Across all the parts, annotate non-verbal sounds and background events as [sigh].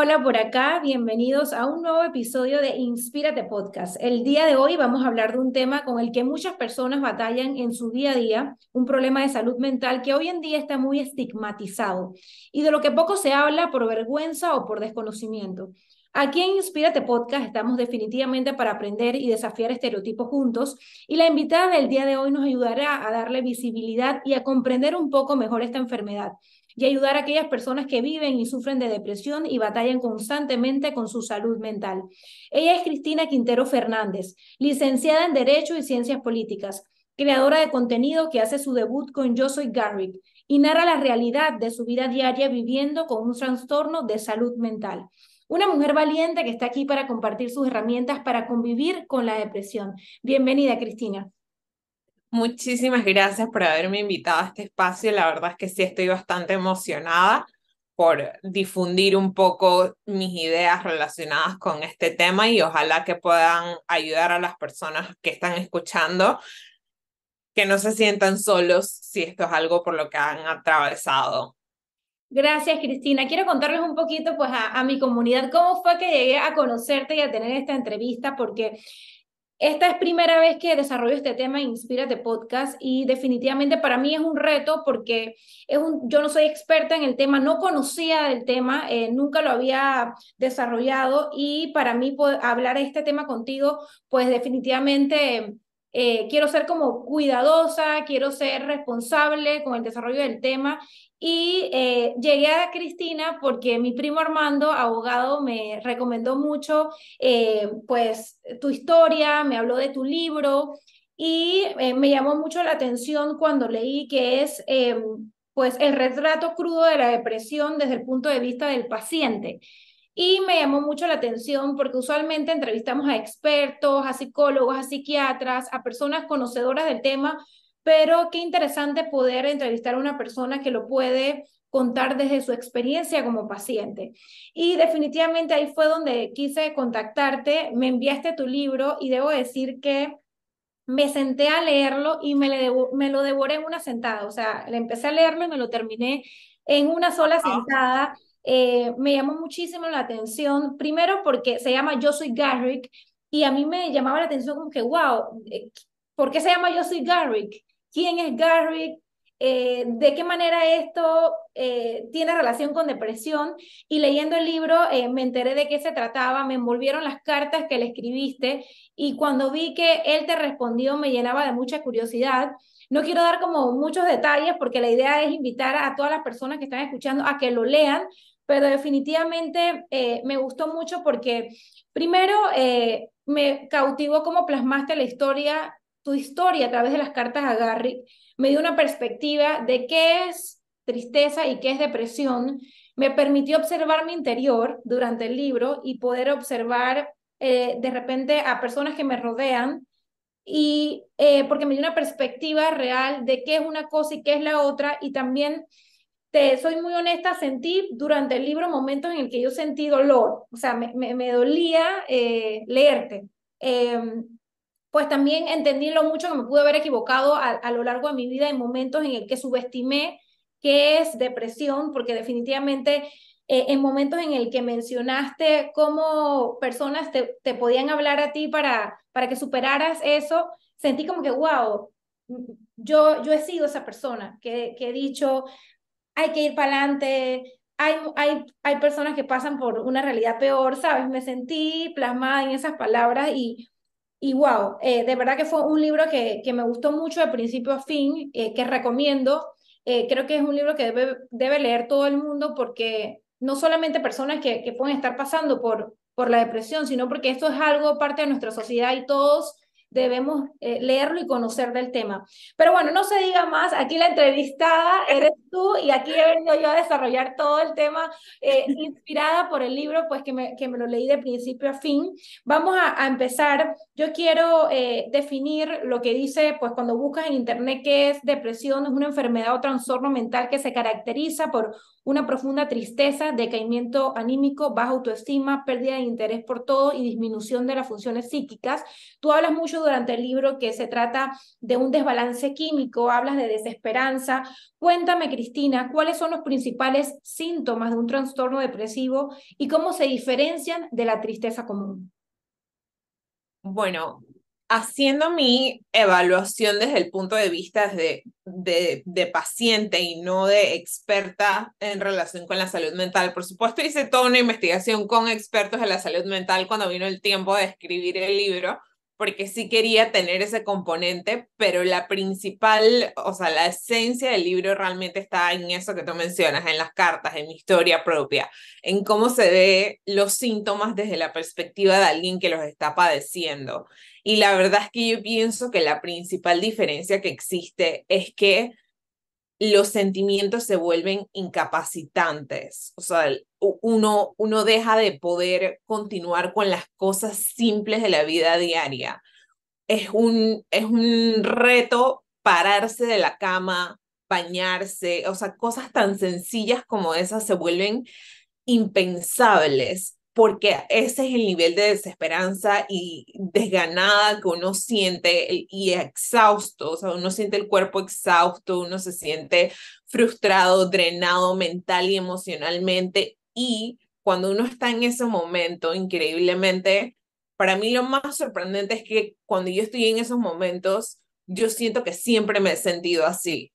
hola por acá, bienvenidos a un nuevo episodio de Inspírate Podcast. El día de hoy vamos a hablar de un tema con el que muchas personas batallan en su día a día, un problema de salud mental que hoy en día está muy estigmatizado y de lo que poco se habla por vergüenza o por desconocimiento. Aquí en Inspírate Podcast estamos definitivamente para aprender y desafiar estereotipos juntos y la invitada del día de hoy nos ayudará a darle visibilidad y a comprender un poco mejor esta enfermedad y ayudar a aquellas personas que viven y sufren de depresión y batallan constantemente con su salud mental. Ella es Cristina Quintero Fernández, licenciada en Derecho y Ciencias Políticas, creadora de contenido que hace su debut con Yo Soy Garrick y narra la realidad de su vida diaria viviendo con un trastorno de salud mental. Una mujer valiente que está aquí para compartir sus herramientas para convivir con la depresión. Bienvenida, Cristina. Muchísimas gracias por haberme invitado a este espacio. La verdad es que sí estoy bastante emocionada por difundir un poco mis ideas relacionadas con este tema y ojalá que puedan ayudar a las personas que están escuchando que no se sientan solos si esto es algo por lo que han atravesado. Gracias, Cristina. Quiero contarles un poquito pues a, a mi comunidad cómo fue que llegué a conocerte y a tener esta entrevista porque esta es primera vez que desarrollo este tema en Inspírate Podcast y definitivamente para mí es un reto porque es un, yo no soy experta en el tema, no conocía del tema, eh, nunca lo había desarrollado y para mí hablar este tema contigo, pues definitivamente eh, quiero ser como cuidadosa, quiero ser responsable con el desarrollo del tema. Y eh, llegué a Cristina porque mi primo Armando, abogado, me recomendó mucho eh, pues tu historia, me habló de tu libro y me llamó mucho la atención cuando leí que es em, pues el retrato crudo de la depresión desde el punto de vista del paciente. Y me llamó mucho la atención porque usualmente entrevistamos a expertos, a psicólogos, a psiquiatras, a personas conocedoras del tema, pero qué interesante poder entrevistar a una persona que lo puede contar desde su experiencia como paciente. Y definitivamente ahí fue donde quise contactarte, me enviaste tu libro y debo decir que me senté a leerlo y me, me lo devoré en una sentada, o sea, le empecé a leerlo y me lo terminé en una sola sentada. Eh, me llamó muchísimo la atención, primero porque se llama Yo Soy Garrick y a mí me llamaba la atención como que, wow, eh, ¿por qué se llama Yo Soy Garrick? ¿Quién es Garrick? Eh, de qué manera esto tiene relación con depresión y leyendo el libro me enteré de qué se trataba, me envolvieron las cartas que le escribiste y cuando vi que él te respondió me llenaba de mucha curiosidad. No quiero dar como muchos detalles porque la idea es invitar a todas las personas que están escuchando a que lo lean, pero definitivamente eh, me gustó mucho porque primero eh, me cautivó cómo plasmaste la historia, tu historia a través de las cartas a Gary, me dio una perspectiva de qué es tristeza y qué es depresión, me permitió observar mi interior durante el libro y poder observar eh, de repente a personas que me rodean y porque me dio una perspectiva real de qué es una cosa y qué es la otra y también te soy muy honesta, sentí durante el libro momentos en el que yo sentí dolor, o sea, me, me, dolía eh, leerte. Em, pues también entendí lo mucho que me pude haber equivocado a, a lo largo de mi vida en momentos en el que subestimé qué es depresión, porque definitivamente eh, en momentos en el que mencionaste cómo personas te, te podían hablar a ti para, para que superaras eso, sentí como que, wow, yo, yo he sido esa persona que, que, he dicho, hay que ir para adelante, hay, hay, hay, personas que pasan por una realidad peor, ¿sabes? Me sentí plasmada en esas palabras y, y wow, eh, de verdad que fue un libro que, que, me gustó mucho de principio a fin, eh, que recomiendo. Eh, creo que es un libro que debe, debe leer todo el mundo porque no solamente personas que, que pueden estar pasando por, por la depresión, sino porque esto es algo parte de nuestra sociedad y todos debemos eh, leerlo y conocer del tema. Pero bueno, no se diga más, aquí la entrevistada eres tú y aquí he venido yo a desarrollar todo el tema eh, inspirada por el libro, pues que me, que me, lo leí de principio a fin. Vamos a, empezar, yo quiero eh, definir lo que dice, pues cuando buscas en internet qué es depresión, es una enfermedad o trastorno mental que se caracteriza por una profunda tristeza, decaimiento anímico, baja autoestima, pérdida de interés por todo y disminución de las funciones psíquicas. Tú hablas mucho durante el libro que se trata de un desbalance químico, hablas de desesperanza. Cuéntame, Cristina, ¿cuáles son los principales síntomas de un trastorno depresivo y cómo se diferencian de la tristeza común? Bueno, haciendo mi evaluación desde el punto de vista de, paciente y no de experta en relación con la salud mental. Por supuesto, hice toda una investigación con expertos en la salud mental cuando vino el tiempo de escribir el libro, porque sí quería tener ese componente, pero la principal, o sea, la esencia del libro realmente está en eso que tú mencionas, en las cartas, en mi historia propia, en cómo se ve los síntomas desde la perspectiva de alguien que los está padeciendo. Y la verdad es que yo pienso que la principal diferencia que existe es que los sentimientos se vuelven incapacitantes. O sea, uno, uno deja de poder continuar con las cosas simples de la vida diaria. Es un, es un reto pararse de la cama, bañarse, o sea, cosas tan sencillas como esas se vuelven impensables porque ese es el nivel de desesperanza y desganada que uno siente y exhausto, o sea, uno siente el cuerpo exhausto, uno se siente frustrado, drenado mental y emocionalmente y cuando uno está en ese momento, increíblemente, para mí lo más sorprendente es que cuando yo estoy en esos momentos, yo siento que siempre me he sentido así.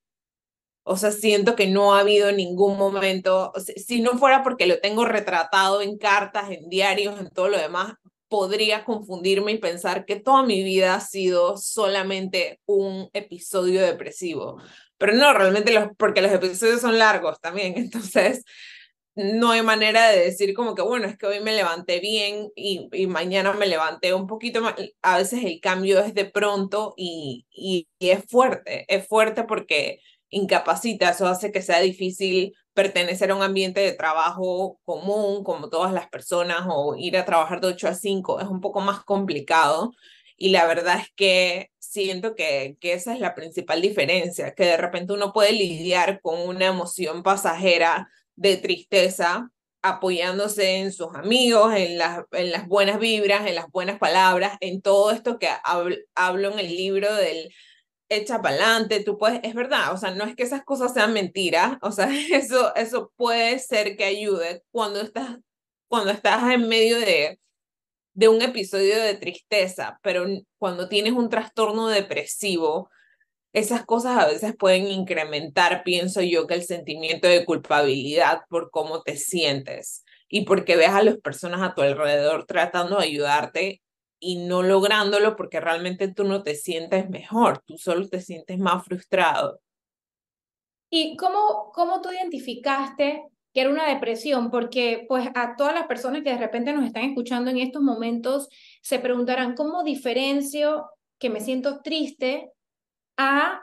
O sea, siento que no ha habido ningún momento, si no fuera porque lo tengo retratado en cartas, en diarios, en todo lo demás, podría confundirme y pensar que toda mi vida ha sido solamente un episodio depresivo. Pero no, realmente porque los episodios son largos también, [laughs] entonces no hay manera de decir como que, bueno, es que hoy me levanté bien y, mañana me levanté un poquito más. A veces el cambio es de pronto y, es fuerte, es fuerte porque incapacita, eso hace que sea difícil pertenecer a un ambiente de trabajo común, como todas las personas, o ir a trabajar de 8 a 5, es un poco más complicado. Y la verdad es que siento que, que esa es la principal diferencia, que de repente uno puede lidiar con una emoción pasajera de tristeza, apoyándose en sus amigos, en las, en las buenas vibras, en las buenas palabras, en todo esto que hablo, en el libro del echa pa'lante, tú puedes, es verdad, o sea, no es que esas cosas sean mentiras, o sea, [laughs] eso, eso puede ser que ayude cuando estás, cuando estás en medio de, de un episodio de tristeza, pero cuando tienes un trastorno depresivo, esas cosas a veces pueden incrementar, pienso yo, que el sentimiento de culpabilidad por cómo te sientes y porque ves a las personas a tu alrededor tratando de ayudarte y no lográndolo porque realmente tú no te sientes mejor, tú solo te sientes más frustrado. ¿Y cómo, cómo tú identificaste que era una depresión? Porque pues a todas las personas que de repente nos están escuchando en estos momentos se preguntarán, ¿cómo diferencio que me siento triste a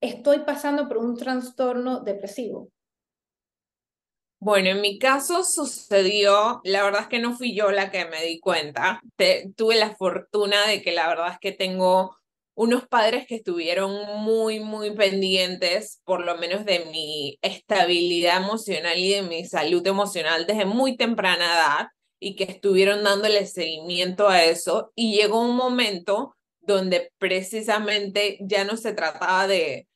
estoy pasando por un trastorno depresivo? Bueno, en mi caso sucedió, la verdad es que no fui yo la que me di cuenta. tuve la fortuna de que la verdad es que tengo unos padres que estuvieron muy, muy pendientes, por lo menos de mi estabilidad emocional y de mi salud emocional desde muy temprana edad y que estuvieron dándole seguimiento a eso. Y llegó un momento donde precisamente ya no se trataba de,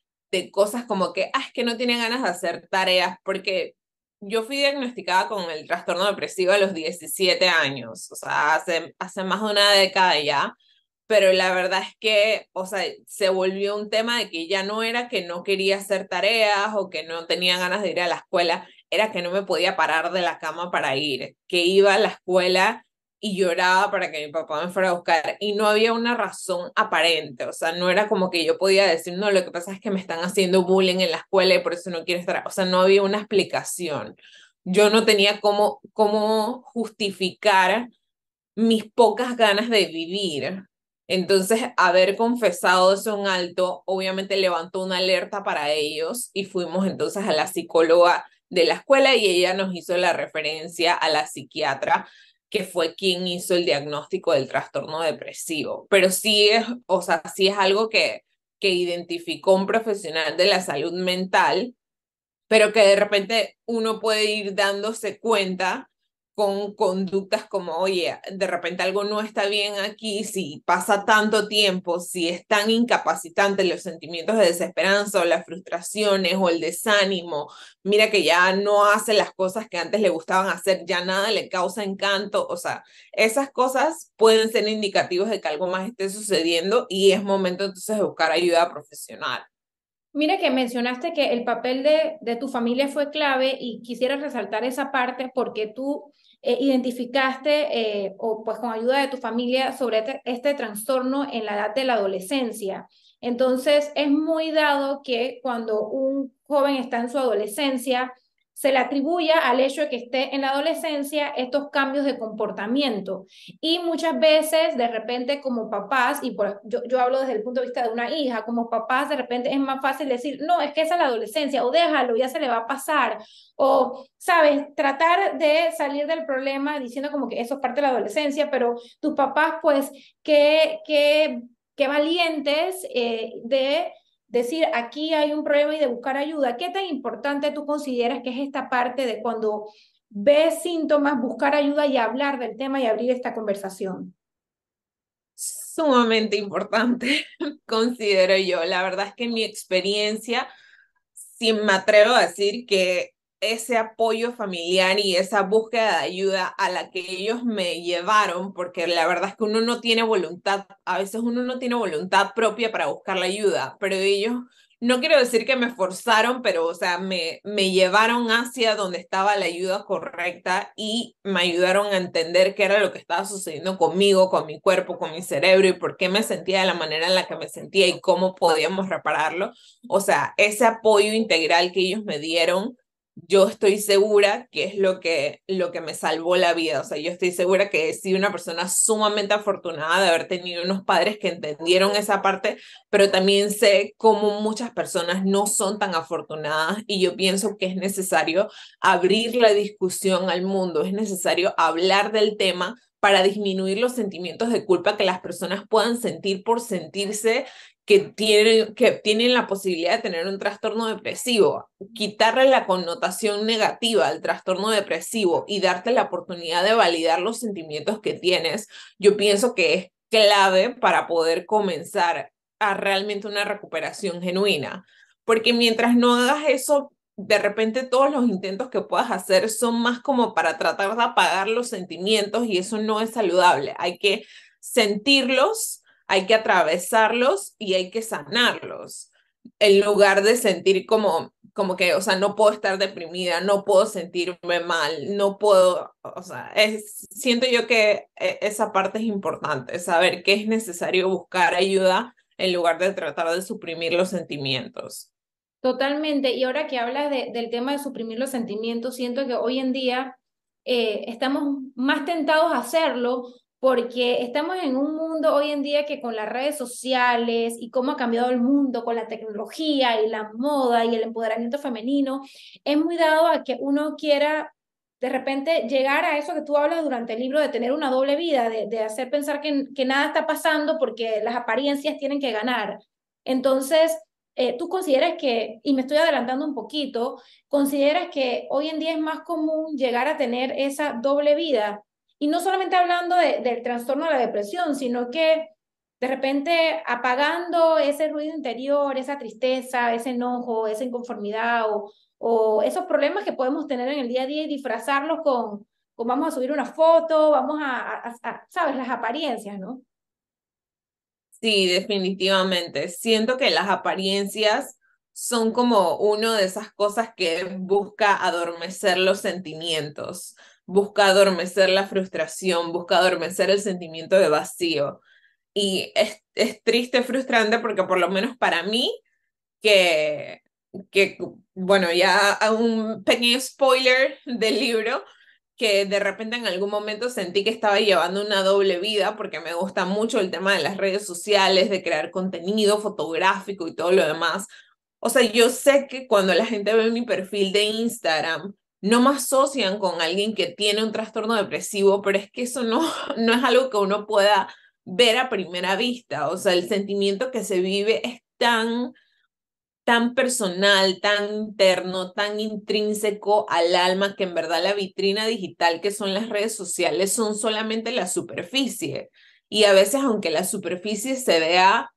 cosas como que, ah, es que no tiene ganas de hacer tareas, porque yo fui diagnosticada con el trastorno depresivo a los 17 años, o sea, hace, hace más de una década ya, pero la verdad es que, o sea, se volvió un tema de que ya no era que no quería hacer tareas o que no tenía ganas de ir a la escuela, era que no me podía parar de la cama para ir, que iba a la escuela y lloraba para que mi papá me fuera a buscar y no había una razón aparente, o sea, no era como que yo podía decir, no, lo que pasa es que me están haciendo bullying en la escuela y por eso no quiero estar, o sea, no había una explicación. Yo no tenía cómo, cómo justificar mis pocas ganas de vivir. Entonces, haber confesado eso en alto, obviamente levantó una alerta para ellos y fuimos entonces a la psicóloga de la escuela y ella nos hizo la referencia a la psiquiatra que fue quien hizo el diagnóstico del trastorno depresivo. Pero sí es, o sea, es algo que, que identificó un profesional de la salud mental, pero que de repente uno puede ir dándose cuenta con conductas como, oye, de repente algo no está bien aquí, si pasa tanto tiempo, si es tan incapacitante los sentimientos de desesperanza o las frustraciones o el desánimo, mira que ya no hace las cosas que antes le gustaban hacer, ya nada le causa encanto, o sea, esas cosas pueden ser indicativos de que algo más esté sucediendo y es momento entonces de buscar ayuda profesional. Mira que mencionaste que el papel de, tu familia fue clave y quisiera resaltar esa parte porque tú eh, identificaste, eh, o pues con ayuda de tu familia, sobre este, este, trastorno en la edad de la adolescencia. Entonces, es muy dado que cuando un joven está en su adolescencia, se le atribuya al hecho de que esté en la adolescencia estos cambios de comportamiento. Y muchas veces, de repente, como papás, y por, yo, hablo desde el punto de vista de una hija, como papás, de repente es más fácil decir, no, es que esa es la adolescencia, o déjalo, ya se le va a pasar, o, sabes, tratar de salir del problema diciendo como que eso es parte de la adolescencia, pero tus papás, pues, qué, qué, qué valientes eh, de decir aquí hay un problema y de buscar ayuda. ¿Qué tan importante tú consideras que es esta parte de cuando ves síntomas, buscar ayuda y hablar del tema y abrir esta conversación? Sumamente importante, [laughs] considero yo. La verdad es que en mi experiencia, sin me atrevo a decir que ese apoyo familiar y esa búsqueda de ayuda a la que ellos me llevaron, porque la verdad es que uno no tiene voluntad, a veces uno no tiene voluntad propia para buscar la ayuda, pero ellos, no quiero decir que me forzaron, pero o sea, me, me llevaron hacia donde estaba la ayuda correcta y me ayudaron a entender qué era lo que estaba sucediendo conmigo, con mi cuerpo, con mi cerebro y por qué me sentía de la manera en la que me sentía y cómo podíamos repararlo. O sea, ese apoyo integral que ellos me dieron yo estoy segura que es lo que, lo que me salvó la vida. O sea, yo estoy segura que he sido una persona sumamente afortunada de haber tenido unos padres que entendieron esa parte, pero también sé cómo muchas personas no son tan afortunadas y yo pienso que es necesario abrir la discusión al mundo, es necesario hablar del tema para disminuir los sentimientos de culpa que las personas puedan sentir por sentirse que tienen, que tienen la posibilidad de tener un trastorno depresivo, quitarle la connotación negativa al trastorno depresivo y darte la oportunidad de validar los sentimientos que tienes, yo pienso que es clave para poder comenzar a realmente una recuperación genuina. Porque mientras no hagas eso, de repente todos los intentos que puedas hacer son más como para tratar de apagar los sentimientos y eso no es saludable. Hay que sentirlos, hay que atravesarlos y hay que sanarlos, en lugar de sentir como, como que, o sea, no puedo estar deprimida, no puedo sentirme mal, no puedo, o sea, siento yo que e, esa parte es importante, saber que es necesario buscar ayuda en lugar de tratar de suprimir los sentimientos. Totalmente, y ahora que hablas del tema de suprimir los sentimientos, siento que hoy en día eh, estamos más tentados a hacerlo porque estamos en un mundo hoy en día que con las redes sociales y cómo ha cambiado el mundo con la tecnología y la moda y el empoderamiento femenino, es muy dado a que uno quiera de repente llegar a eso que tú hablas durante el libro de tener una doble vida, de, hacer pensar que, nada está pasando porque las apariencias tienen que ganar. Entonces, eh, tú consideras que, y me estoy adelantando un poquito, consideras que hoy en día es más común llegar a tener esa doble vida y no solamente hablando del trastorno de la depresión, sino que de repente apagando ese ruido interior, esa tristeza, ese enojo, esa inconformidad o, o esos problemas que podemos tener en el día a día y disfrazarlos con, vamos a subir una foto, vamos a, a, ¿sabes? Las apariencias, ¿no? Sí, definitivamente. Siento que las apariencias son como una de esas cosas que busca adormecer los sentimientos busca adormecer la frustración, busca adormecer el sentimiento de vacío. Y es, es triste, frustrante, porque por lo menos para mí, que, que bueno, ya un pequeño spoiler del libro, que de repente en algún momento sentí que estaba llevando una doble vida porque me gusta mucho el tema de las redes sociales, de crear contenido fotográfico y todo lo demás. O sea, yo sé que cuando la gente ve mi perfil de Instagram, no me asocian con alguien que tiene un trastorno depresivo, pero es que eso no, [laughs] no es algo que uno pueda ver a primera vista. O sea, el sentimiento que se vive es tan, tan personal, tan interno, tan intrínseco al alma, que en verdad la vitrina digital que son las redes sociales son solamente la superficie. Y a veces, aunque la superficie se vea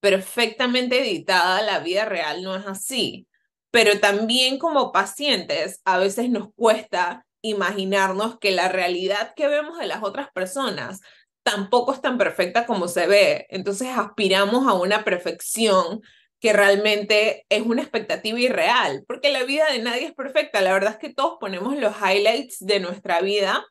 perfectamente editada, la vida real no es así pero también como pacientes a veces nos cuesta imaginarnos que la realidad que vemos de las otras personas tampoco es tan perfecta como se ve. Entonces aspiramos a una perfección que realmente es una expectativa irreal, porque la vida de nadie es perfecta. La verdad es que todos ponemos los highlights de nuestra vida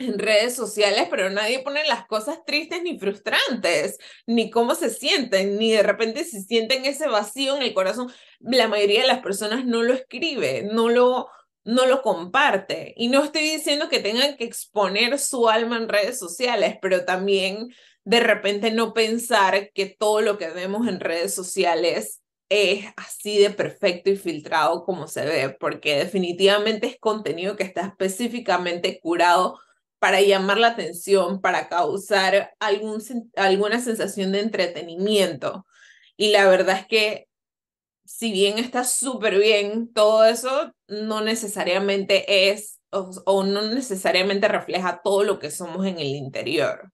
en redes sociales, pero nadie pone las cosas tristes ni frustrantes, ni cómo se sienten, ni de repente si sienten ese vacío en el corazón. La mayoría de las personas no lo escribe, no lo, no lo comparte. Y no estoy diciendo que tengan que exponer su alma en redes sociales, pero también de repente no pensar que todo lo que vemos en redes sociales es así de perfecto y filtrado como se ve, porque definitivamente es contenido que está específicamente curado para llamar la atención, para causar alguna sensación de entretenimiento. Y la verdad es que si bien está súper bien todo eso, no necesariamente es o, no necesariamente refleja todo lo que somos en el interior.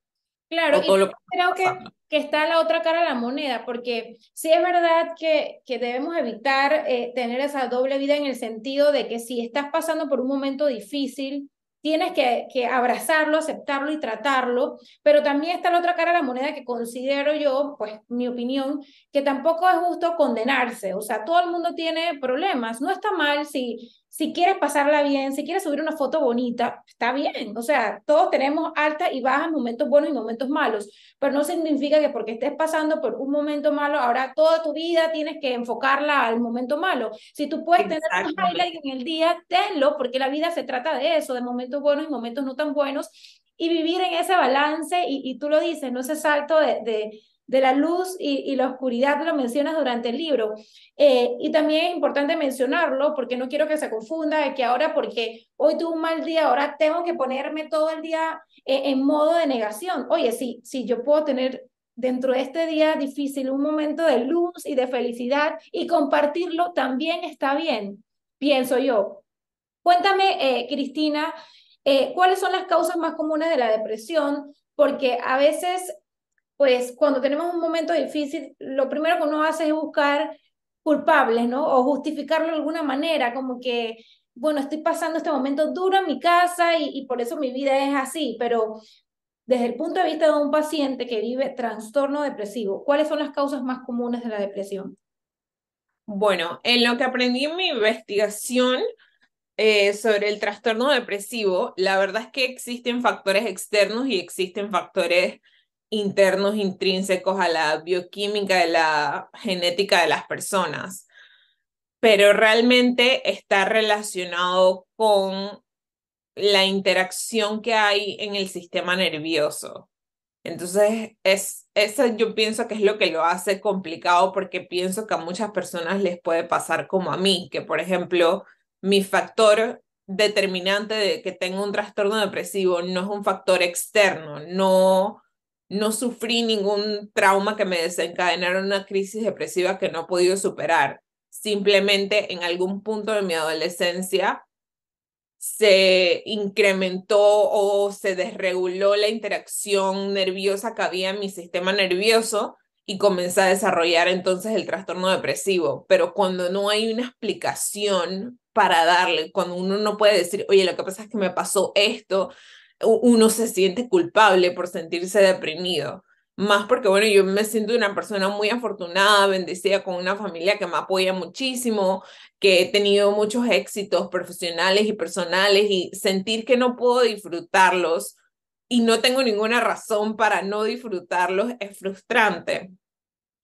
Claro, y creo que, está la otra cara de la moneda, porque sí es verdad que, que debemos evitar eh, tener esa doble vida en el sentido de que si estás pasando por un momento difícil, tienes que, abrazarlo, aceptarlo y tratarlo, pero también está la otra cara de la moneda que considero yo, pues mi opinión, que tampoco es justo condenarse, o sea, todo el mundo tiene problemas, no está mal si si quieres pasarla bien, si quieres subir una foto bonita, está bien. O sea, todos tenemos altas y bajas, momentos buenos y momentos malos, pero no significa que porque estés pasando por un momento malo, ahora toda tu vida tienes que enfocarla al momento malo. Si tú puedes tener un highlight en el día, tenlo, porque la vida se trata de eso, de momentos buenos y momentos no tan buenos, y vivir en ese balance, y, y tú lo dices, no ese salto de, de de la luz y, la oscuridad lo mencionas durante el libro. Eh, y también es importante mencionarlo porque no quiero que se confunda de que ahora porque hoy tuve un mal día, ahora tengo que ponerme todo el día eh, en modo de negación. Oye, sí, sí, yo puedo tener dentro de este día difícil un momento de luz y de felicidad y compartirlo también está bien, pienso yo. Cuéntame, eh, Cristina, ¿cuáles son las causas más comunes de la depresión? Porque a veces pues cuando tenemos un momento difícil, lo primero que uno hace es buscar culpables, ¿no? O justificarlo de alguna manera, como que, bueno, estoy pasando este momento duro en mi casa y, por eso mi vida es así, pero desde el punto de vista de un paciente que vive trastorno depresivo, ¿cuáles son las causas más comunes de la depresión? Bueno, en lo que aprendí en mi investigación eh, sobre el trastorno depresivo, la verdad es que existen factores externos y existen factores internos intrínsecos a la bioquímica de la genética de las personas, pero realmente está relacionado con la interacción que hay en el sistema nervioso. Entonces, es, eso yo pienso que es lo que lo hace complicado porque pienso que a muchas personas les puede pasar como a mí, que por ejemplo, mi factor determinante de que tengo un trastorno depresivo no es un factor externo, no, no sufrí ningún trauma que me desencadenara una crisis depresiva que no he podido superar. Simplemente en algún punto de mi adolescencia se incrementó o se desreguló la interacción nerviosa que había en mi sistema nervioso y comencé a desarrollar entonces el trastorno depresivo. Pero cuando no hay una explicación para darle, cuando uno no puede decir, oye, lo que pasa es que me pasó esto, uno se siente culpable por sentirse deprimido. Más porque, bueno, yo me siento una persona muy afortunada, bendecida con una familia que me apoya muchísimo, que he tenido muchos éxitos profesionales y personales y sentir que no puedo disfrutarlos y no tengo ninguna razón para no disfrutarlos es frustrante.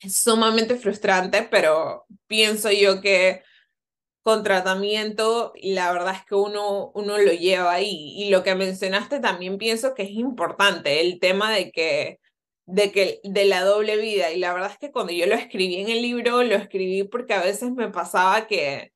Es sumamente frustrante, pero pienso yo que con tratamiento la verdad es que uno, uno lo lleva ahí. Y lo que mencionaste también pienso que es importante, el tema de que, de que, de la doble vida. Y la verdad es que cuando yo lo escribí en el libro, lo escribí porque a veces me pasaba que,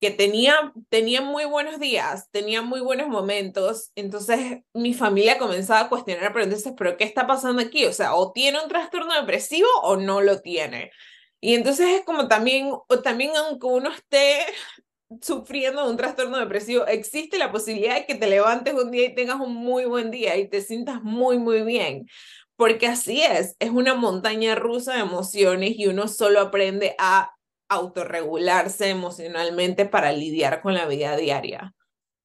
que tenía, tenía muy buenos días, tenía muy buenos momentos, entonces mi familia comenzaba a cuestionar, pero entonces, ¿pero qué está pasando aquí? O sea, o tiene un trastorno depresivo o no lo tiene. Y entonces es como también, o también aunque uno esté [laughs] sufriendo un trastorno depresivo, existe la posibilidad de que te levantes un día y tengas un muy buen día y te sientas muy, muy bien. Porque así es, es una montaña rusa de emociones y uno solo aprende a autorregularse emocionalmente para lidiar con la vida diaria.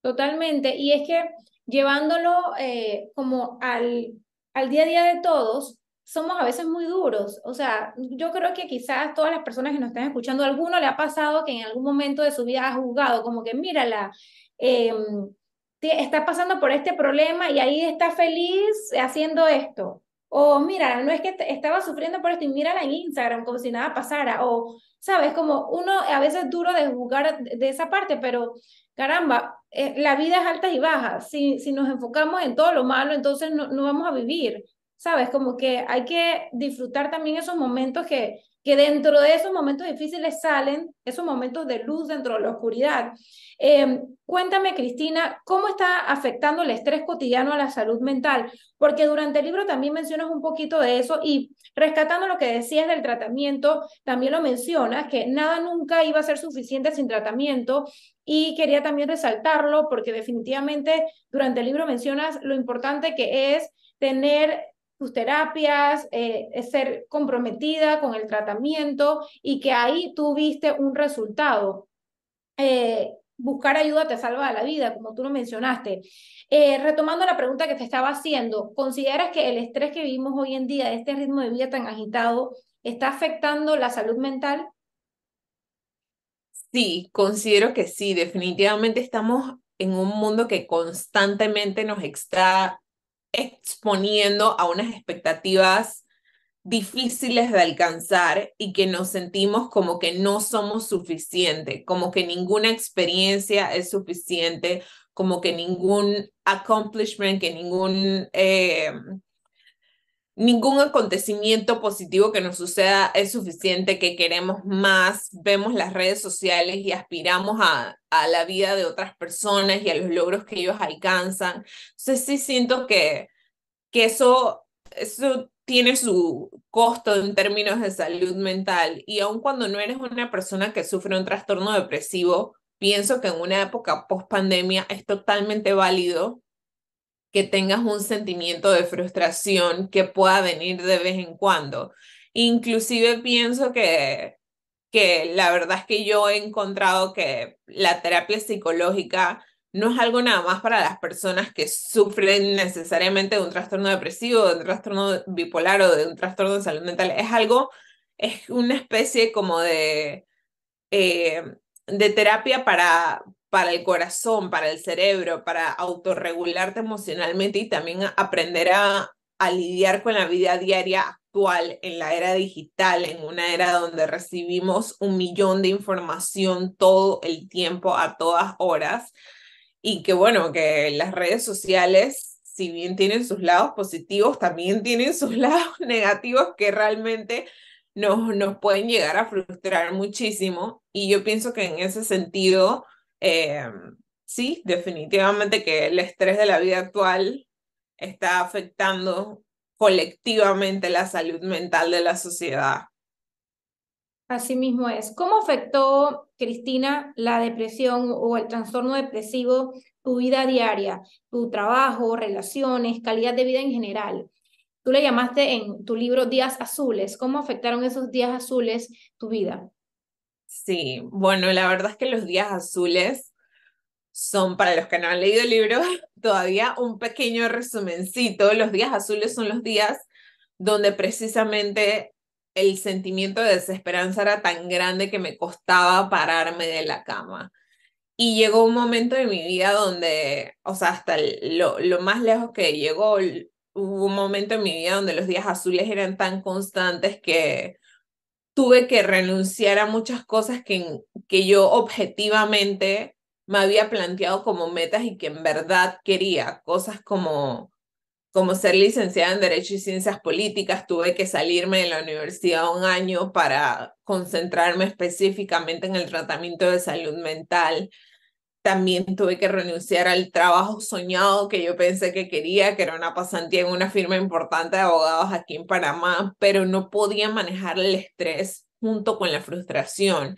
Totalmente, y es que llevándolo eh, como al, al día a día de todos, somos a veces muy duros. O sea, yo creo que quizás todas las personas que nos están escuchando, alguno le ha pasado que en algún momento de su vida ha juzgado, como que mírala, eh, em, está pasando por este problema y ahí está feliz haciendo esto. O mira, no es que estaba sufriendo por esto y mírala en Instagram como si nada pasara. O, sabes, como uno a veces es duro de juzgar de esa parte, pero caramba, eh, la vida es alta y baja. Si, si nos enfocamos en todo lo malo, entonces no vamos a vivir. ¿sabes? Como que hay que disfrutar también esos momentos que, que dentro de esos momentos difíciles salen, esos momentos de luz dentro de la oscuridad. Em, cuéntame, Cristina, ¿cómo está afectando el estrés cotidiano a la salud mental? Porque durante el libro también mencionas un poquito de eso y rescatando lo que decías del tratamiento, también lo mencionas, que nada nunca iba a ser suficiente sin tratamiento y quería también resaltarlo porque definitivamente durante el libro mencionas lo importante que es tener tus terapias, eh, ser comprometida con el tratamiento y que ahí tuviste un resultado. Eh, buscar ayuda te salva la vida, como tú lo mencionaste. Eh, retomando la pregunta que te estaba haciendo, ¿consideras que el estrés que vivimos hoy en día, este ritmo de vida tan agitado, está afectando la salud mental? Sí, considero que sí, definitivamente estamos en un mundo que constantemente nos está exponiendo a unas expectativas difíciles de alcanzar y que nos sentimos como que no somos suficientes, como que ninguna experiencia es suficiente, como que ningún accomplishment, que ningún... Eh, ningún acontecimiento positivo que nos suceda es suficiente, que queremos más, vemos las redes sociales y aspiramos a, la vida de otras personas y a los logros que ellos alcanzan. Entonces sí siento que, que eso, eso tiene su costo en términos de salud mental y aun cuando no eres una persona que sufre un trastorno depresivo, pienso que en una época post pandemia es totalmente válido que tengas un sentimiento de frustración que pueda venir de vez en cuando. Inclusive pienso que, que la verdad es que yo he encontrado que la terapia psicológica no es algo nada más para las personas que sufren necesariamente de un trastorno depresivo, de un trastorno bipolar o de un trastorno de salud mental. Es algo, es una especie como de, eh, de terapia para, para el corazón, para el cerebro, para autorregularte emocionalmente y también aprender a, lidiar con la vida diaria actual en la era digital, en una era donde recibimos un millón de información todo el tiempo, a todas horas, y que bueno, que las redes sociales, si bien tienen sus lados positivos, también tienen sus [laughs] lados negativos que realmente nos, nos pueden llegar a frustrar muchísimo. Y yo pienso que en ese sentido, eh, sí, definitivamente que el estrés de la vida actual está afectando colectivamente la salud mental de la sociedad. Así mismo es. ¿Cómo afectó, Cristina, la depresión o el trastorno depresivo tu vida diaria, tu trabajo, relaciones, calidad de vida en general? Tú le llamaste en tu libro Días Azules. ¿Cómo afectaron esos días azules tu vida? Sí, bueno, la verdad es que los días azules son, para los que no han leído el libro, [laughs] todavía un pequeño resumencito. Los días azules son los días donde precisamente el sentimiento de desesperanza era tan grande que me costaba pararme de la cama. Y llegó un momento de mi vida donde, o sea, hasta lo, lo más lejos que llegó, hubo un momento en mi vida donde los días azules eran tan constantes que tuve que renunciar a muchas cosas que, que yo objetivamente me había planteado como metas y que en verdad quería, cosas como, como ser licenciada en Derecho y Ciencias Políticas, tuve que salirme de la universidad un año para concentrarme específicamente en el tratamiento de salud mental. También tuve que renunciar al trabajo soñado que yo pensé que quería, que era una pasantía en una firma importante de abogados aquí en Panamá, pero no podía manejar el estrés junto con la frustración.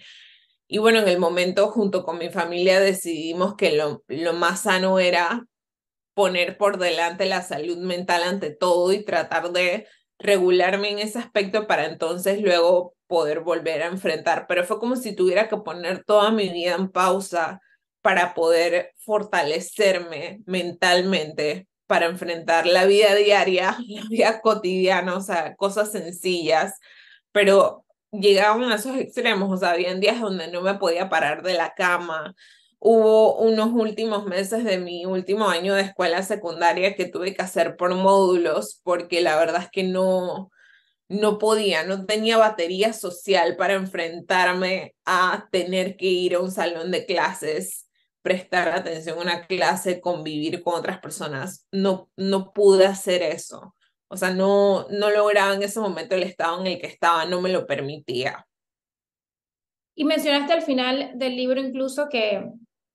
Y bueno, en el momento junto con mi familia decidimos que lo, lo más sano era poner por delante la salud mental ante todo y tratar de regularme en ese aspecto para entonces luego poder volver a enfrentar. Pero fue como si tuviera que poner toda mi vida en pausa para poder fortalecerme mentalmente para enfrentar la vida diaria, [laughs] la vida cotidiana, o sea, cosas sencillas, pero llegaban a esos extremos, o sea, había días donde no me podía parar de la cama. Hubo unos últimos meses de mi último año de escuela secundaria que tuve que hacer por módulos porque la verdad es que no no podía, no tenía batería social para enfrentarme a tener que ir a un salón de clases prestar atención a una clase, convivir con otras personas. No, no pude hacer eso. O sea, no, no lograba en ese momento el estado en el que estaba, no me lo permitía. Y mencionaste al final del libro incluso que,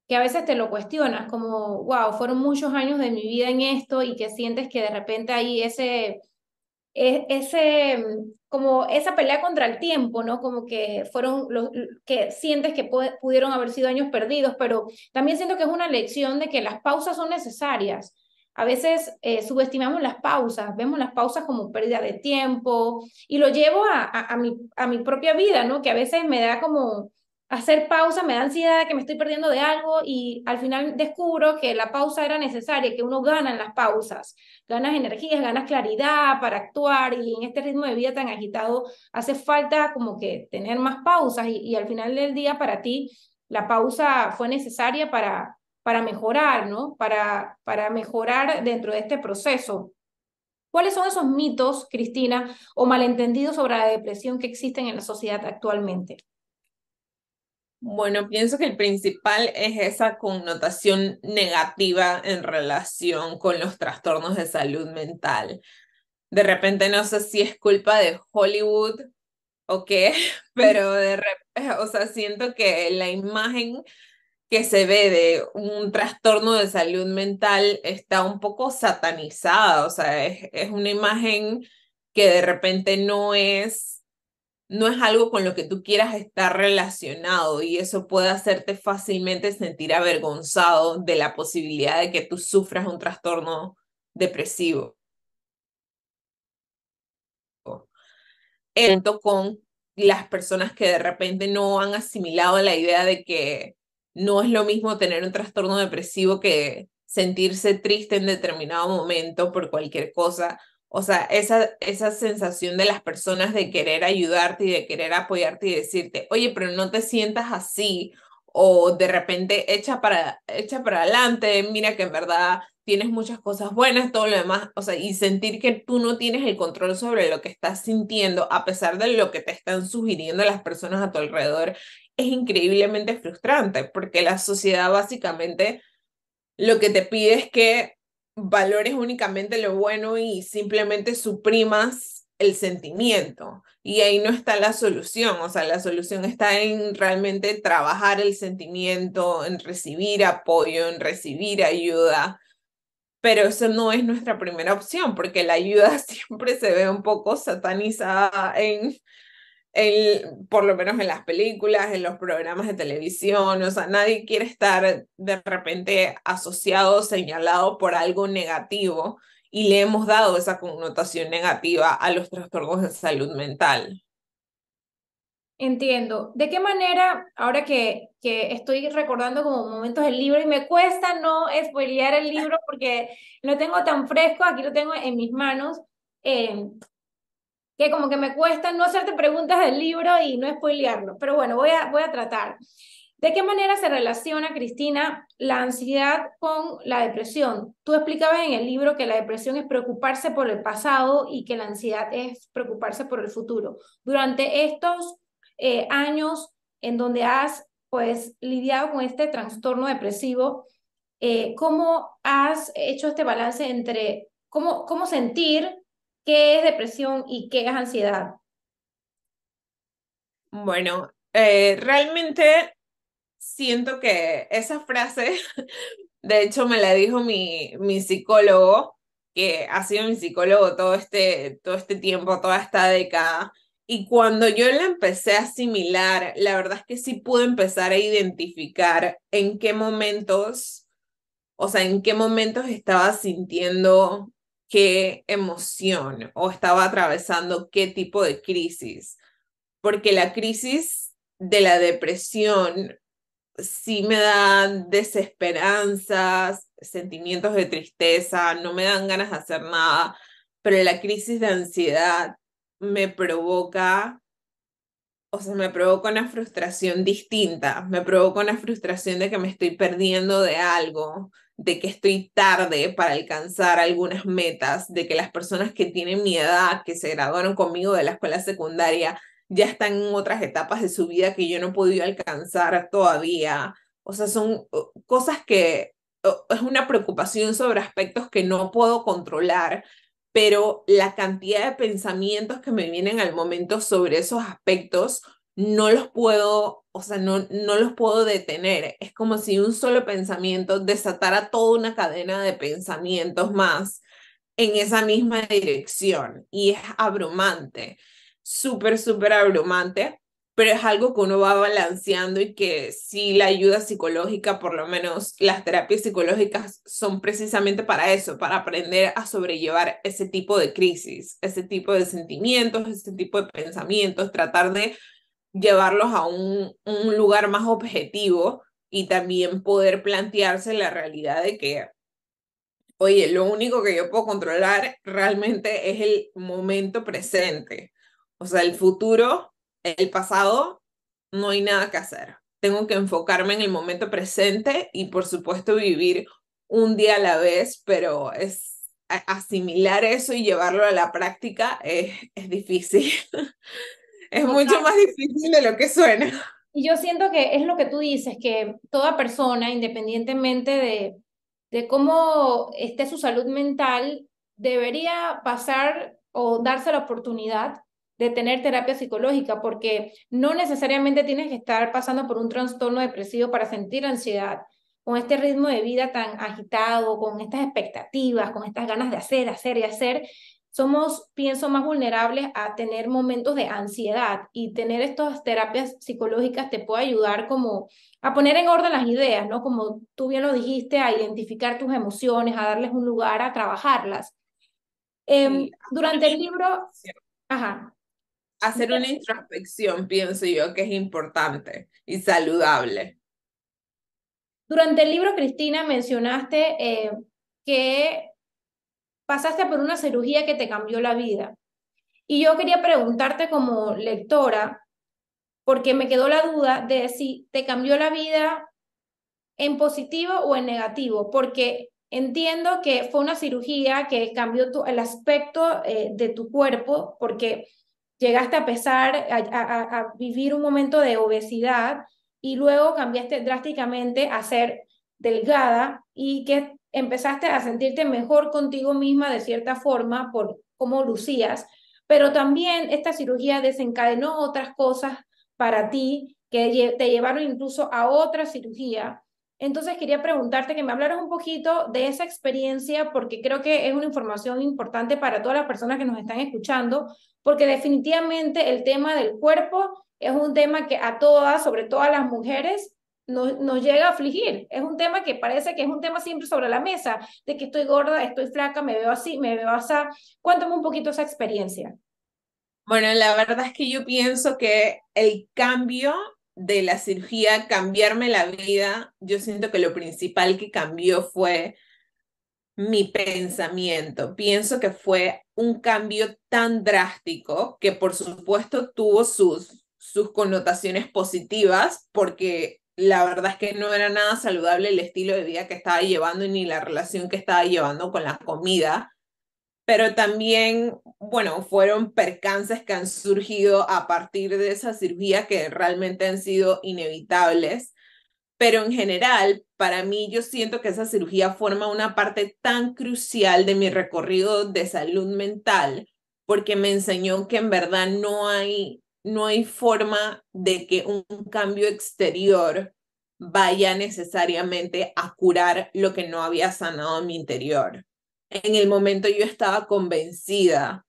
que a veces te lo cuestionas, como, wow, fueron muchos años de mi vida en esto y que sientes que de repente ahí ese ese, mm, como esa pelea contra el tiempo, ¿no? Como que fueron los que sientes que pudieron haber sido años perdidos, pero también siento que es una lección de que las pausas son necesarias. A veces eh, subestimamos las pausas, vemos las pausas como pérdida de tiempo y lo llevo a, a, mi, a mi propia vida, ¿no? Que a veces me da como, hacer pausa me da ansiedad, de que me estoy perdiendo de algo y al final descubro que la pausa era necesaria, que uno gana en las pausas, ganas energías, ganas claridad para actuar y en este ritmo de vida tan agitado hace falta como que tener más pausas y, al final del día para ti la pausa fue necesaria para, para mejorar, ¿no? Para, para mejorar dentro de este proceso. ¿Cuáles son esos mitos, Cristina, o malentendidos sobre la depresión que existen en la sociedad actualmente? Bueno, pienso que el principal es esa connotación negativa en relación con los trastornos de salud mental. De repente no sé si es culpa de Hollywood o qué, [laughs] pero de [laughs] o sea, siento que la imagen que se ve de un trastorno de salud mental está un poco satanizada, o sea, es una imagen que de repente no es no es algo con lo que tú quieras estar relacionado y eso puede hacerte fácilmente sentir avergonzado de la posibilidad de que tú sufras un trastorno depresivo. Esto con las personas que de repente no han asimilado la idea de que no es lo mismo tener un trastorno depresivo que sentirse triste en determinado momento por cualquier cosa o sea, esa, esa sensación de las personas de querer ayudarte y de querer apoyarte y decirte, oye, pero no te sientas así, o de repente echa para, echa para adelante, mira que en verdad tienes muchas cosas buenas, todo lo demás, o sea, y sentir que tú no tienes el control sobre lo que estás sintiendo, a pesar de lo que te están sugiriendo las personas a tu alrededor, es increíblemente frustrante, porque la sociedad básicamente lo que te pide es que valores únicamente lo bueno y simplemente suprimas el sentimiento. Y ahí no está la solución, o sea, la solución está en realmente trabajar el sentimiento, en recibir apoyo, en recibir ayuda. Pero eso no es nuestra primera opción, porque la ayuda [laughs] siempre se ve un poco satanizada en, el por lo menos en las películas, en los programas de televisión, o sea, nadie quiere estar de repente asociado, señalado por algo negativo y le hemos dado esa connotación negativa a los trastornos de salud mental. Entiendo. ¿De qué manera, ahora que, que estoy recordando como momentos del libro, y me cuesta no spoilear el libro porque no tengo tan fresco, aquí lo tengo en mis manos, eh, que como que me cuesta no hacerte preguntas del libro y no spoilearlo, pero bueno, voy a, voy a tratar. ¿De qué manera se relaciona, Cristina, la ansiedad con la depresión? Tú explicabas en el libro que la depresión es preocuparse por el pasado y que la ansiedad es preocuparse por el futuro. Durante estos eh, años en donde has pues lidiado con este trastorno depresivo, eh, ¿cómo has hecho este balance entre cómo, cómo sentir ¿Qué es depresión y qué es ansiedad? Bueno, eh, realmente siento que esa frase, [laughs] de hecho me la dijo mi, mi psicólogo, que ha sido mi psicólogo todo este, todo este tiempo, toda esta década. Y cuando yo la empecé a asimilar, la verdad es que sí pude empezar a identificar en qué momentos, o sea, en qué momentos estaba sintiendo qué emoción o estaba atravesando qué tipo de crisis, porque la crisis de la depresión sí me da desesperanzas, sentimientos de tristeza, no me dan ganas de hacer nada, pero la crisis de ansiedad me provoca, o sea, me provoca una frustración distinta, me provoca una frustración de que me estoy perdiendo de algo, de que estoy tarde para alcanzar algunas metas, de que las personas que tienen mi edad, que se graduaron conmigo de la escuela secundaria, ya están en otras etapas de su vida que yo no he podido alcanzar todavía. O sea, son cosas que es una preocupación sobre aspectos que no puedo controlar, pero la cantidad de pensamientos que me vienen al momento sobre esos aspectos no los puedo o sea, no, no los puedo detener. Es como si un solo pensamiento desatara toda una cadena de pensamientos más en esa misma dirección y es abrumante, súper, súper abrumante, pero es algo que uno va balanceando y que si la ayuda psicológica, por lo menos las terapias psicológicas son precisamente para eso, para aprender a sobrellevar ese tipo de crisis, ese tipo de sentimientos, ese tipo de pensamientos, tratar de llevarlos a un, un lugar más objetivo y también poder plantearse la realidad de que, oye, lo único que yo puedo controlar realmente es el momento presente. O sea, el futuro, el pasado, no hay nada que hacer. Tengo que enfocarme en el momento presente y, por supuesto, vivir un día a la vez, pero es asimilar eso y llevarlo a la práctica es, es difícil. [laughs] Es mucho más difícil de lo que suena. Y yo siento que es lo que tú dices, que toda persona, independientemente de, de cómo esté su salud mental, debería pasar o darse la oportunidad de tener terapia psicológica, porque no necesariamente tienes que estar pasando por un trastorno depresivo para sentir ansiedad, con este ritmo de vida tan agitado, con estas expectativas, con estas ganas de hacer, hacer y hacer, somos, pienso, más vulnerables a tener momentos de ansiedad y tener estas terapias psicológicas te puede ayudar como a poner en orden las ideas, ¿no? Como tú bien lo dijiste, a identificar tus emociones, a darles un lugar, a trabajarlas. Em, durante el libro... Ajá. Hacer una introspección, pienso yo, que es importante y saludable. Durante el libro, Cristina, mencionaste eh, que pasaste por una cirugía que te cambió la vida. Y yo quería preguntarte como lectora, porque me quedó la duda de si te cambió la vida en positivo o en negativo, porque entiendo que fue una cirugía que cambió tu, el aspecto eh, de tu cuerpo, porque llegaste a pesar, a, a, vivir un momento de obesidad y luego cambiaste drásticamente a ser delgada y que empezaste a sentirte mejor contigo misma de cierta forma por cómo lucías, pero también esta cirugía desencadenó otras cosas para ti que te llevaron incluso a otra cirugía. Entonces quería preguntarte que me hablaras un poquito de esa experiencia porque creo que es una información importante para todas las personas que nos están escuchando, porque definitivamente el tema del cuerpo es un tema que a todas, sobre todo a las mujeres, nos, llega a afligir. Es un tema que parece que es un tema siempre sobre la mesa, de que estoy gorda, estoy flaca, me veo así, me veo así. Cuéntame un poquito esa experiencia. Bueno, la verdad es que yo pienso que el cambio de la cirugía, cambiarme la vida, yo siento que lo principal que cambió fue mi pensamiento. Pienso que fue un cambio tan drástico que por supuesto tuvo sus, sus connotaciones positivas porque la verdad es que no era nada saludable el estilo de vida que estaba llevando ni la relación que estaba llevando con la comida. Pero también, bueno, fueron percances que han surgido a partir de esa cirugía que realmente han sido inevitables. Pero en general, para mí yo siento que esa cirugía forma una parte tan crucial de mi recorrido de salud mental porque me enseñó que en verdad no hay no hay forma de que un cambio exterior vaya necesariamente a curar lo que no había sanado en mi interior. En el momento yo estaba convencida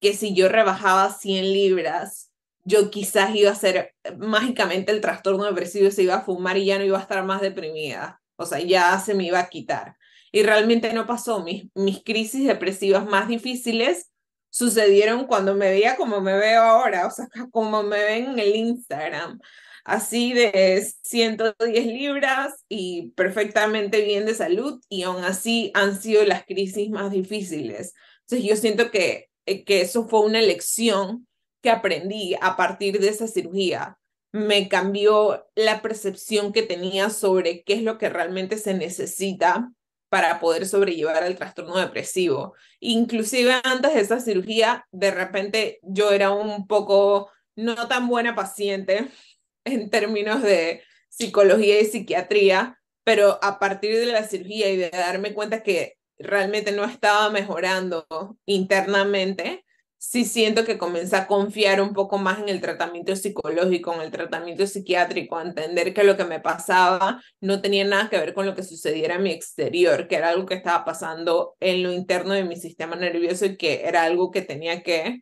que si yo rebajaba 100 libras, yo quizás iba a ser mágicamente el trastorno depresivo se iba a fumar y ya no iba a estar más deprimida. O sea, ya se me iba a quitar. Y realmente no pasó. Mis, mis crisis depresivas más difíciles sucedieron cuando me veía como me veo ahora, o sea, [laughs] como me ven en el Instagram. Así de 110 libras y perfectamente bien de salud y aún así han sido las crisis más difíciles. Entonces yo siento que, eh, que eso fue una lección que aprendí a partir de esa cirugía. Me cambió la percepción que tenía sobre qué es lo que realmente se necesita para poder sobrellevar el trastorno depresivo. Inclusive antes de esa cirugía, de repente yo era un poco no tan buena paciente [laughs] en términos de psicología y psiquiatría, pero a partir de la cirugía y de darme cuenta que realmente no estaba mejorando internamente, sí siento que comencé a confiar un poco más en el tratamiento psicológico, en el tratamiento psiquiátrico, a entender que lo que me pasaba no tenía nada que ver con lo que sucediera en mi exterior, que era algo que estaba pasando en lo interno de mi sistema nervioso y que era algo que tenía que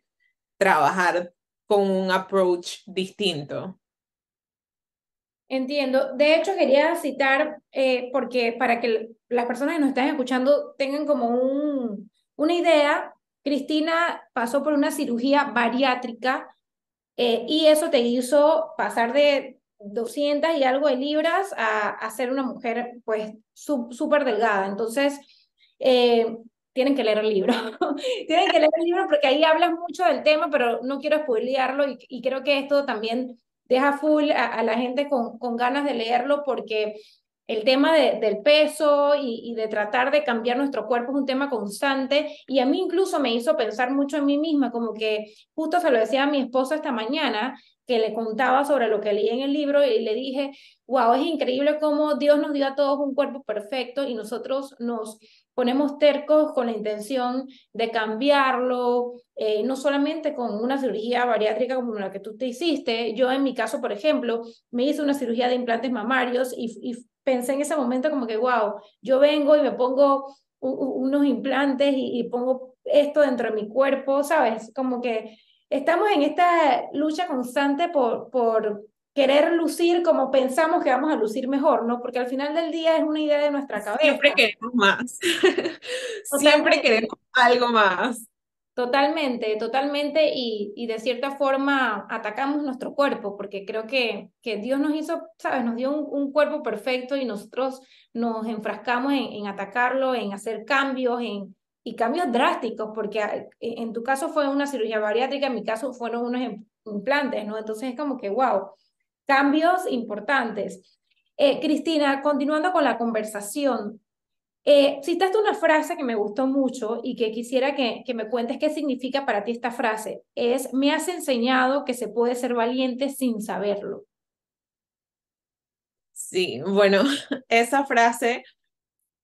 trabajar con un approach distinto. Entiendo. De hecho, quería citar, eh, porque para que las personas que nos están escuchando tengan como un, una idea Cristina pasó por una cirugía bariátrica eh, y eso te hizo pasar de 200 y algo de libras a, ser una mujer pues súper delgada. Entonces, eh, tienen que leer el libro. [laughs] tienen que leer el libro porque ahí hablas mucho del tema, pero no quiero spoilearlo y, creo que esto también deja full a, la gente con, ganas de leerlo porque el tema del peso y, de tratar de cambiar nuestro cuerpo es un tema constante y a mí incluso me hizo pensar mucho en mí misma, como que justo se lo decía a mi esposo esta mañana, que le contaba sobre lo que leí en el libro y le dije, wow, es increíble cómo Dios nos dio a todos un cuerpo perfecto y nosotros nos ponemos tercos con la intención de cambiarlo, eh, no solamente con una cirugía bariátrica como la que tú te hiciste, yo en mi caso, por ejemplo, me hice una cirugía de implantes mamarios y, pensé en ese momento como que, wow, yo vengo y me pongo unos implantes y, y pongo esto dentro de mi cuerpo, ¿sabes? Como que estamos en esta lucha constante por, por querer lucir como pensamos que vamos a lucir mejor, ¿no? Porque al final del día es una idea de nuestra cabeza. Siempre queremos más. [laughs] Siempre queremos algo más. Totalmente, totalmente, y, y, de cierta forma atacamos nuestro cuerpo, porque creo que, que Dios nos hizo, ¿sabes? Nos dio un, cuerpo perfecto y nosotros nos enfrascamos en, atacarlo, en hacer cambios, en, y cambios drásticos, porque eh, en tu caso fue una cirugía bariátrica, en mi caso fueron unos em, implantes, ¿no? Entonces es como que, wow, cambios importantes. Eh, Cristina, continuando con la conversación, eh, citaste una frase que me gustó mucho y que quisiera que, que me cuentes qué significa para ti esta frase. Es, me has enseñado que se puede ser valiente sin saberlo. Sí, bueno, [laughs] esa frase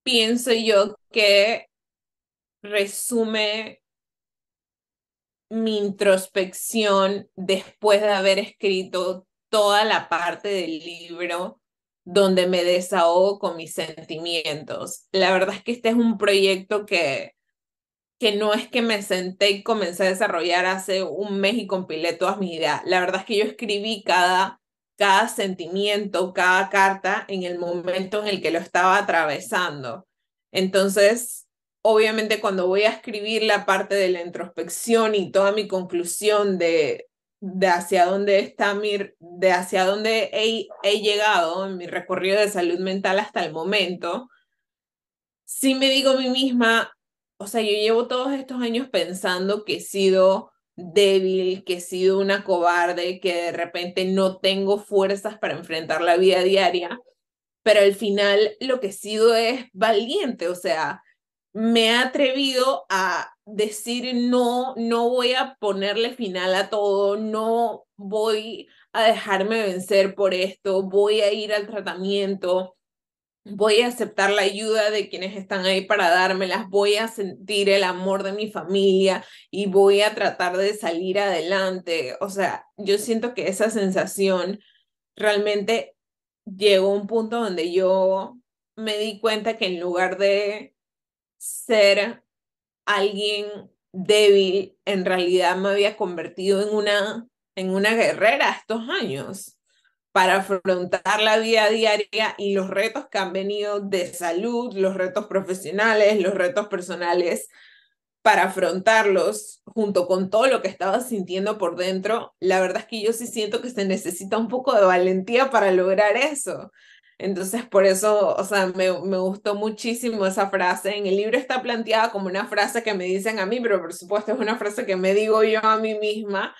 pienso yo que resume mi introspección después de haber escrito toda la parte del libro donde me desahogo con mis sentimientos. La verdad es que este es un proyecto que, que no es que me senté y comencé a desarrollar hace un mes y compilé todas mis ideas. La verdad es que yo escribí cada, cada sentimiento, cada carta en el momento en el que lo estaba atravesando. Entonces, obviamente cuando voy a escribir la parte de la introspección y toda mi conclusión de, de hacia dónde está mi, de hacia dónde he, he, llegado en mi recorrido de salud mental hasta el momento, sí me digo a mí misma, o sea, yo llevo todos estos años pensando que he sido débil, que he sido una cobarde, que de repente no tengo fuerzas para enfrentar la vida diaria, pero al final lo que he sido es valiente, o sea, me he atrevido a decir no, no voy a ponerle final a todo, no voy a dejarme vencer por esto, voy a ir al tratamiento, voy a aceptar la ayuda de quienes están ahí para dármelas, voy a sentir el amor de mi familia y voy a tratar de salir adelante. O sea, yo siento que esa sensación realmente llegó a un punto donde yo me di cuenta que en lugar de ser alguien débil en realidad me había convertido en una, en una guerrera estos años para afrontar la vida diaria y los retos que han venido de salud, los retos profesionales, los retos personales, para afrontarlos junto con todo lo que estaba sintiendo por dentro, la verdad es que yo sí siento que se necesita un poco de valentía para lograr eso. Entonces, por eso, o sea, me, gustó muchísimo esa frase. En el libro está planteada como una frase que me dicen a mí, pero por supuesto es una frase que me digo yo a mí misma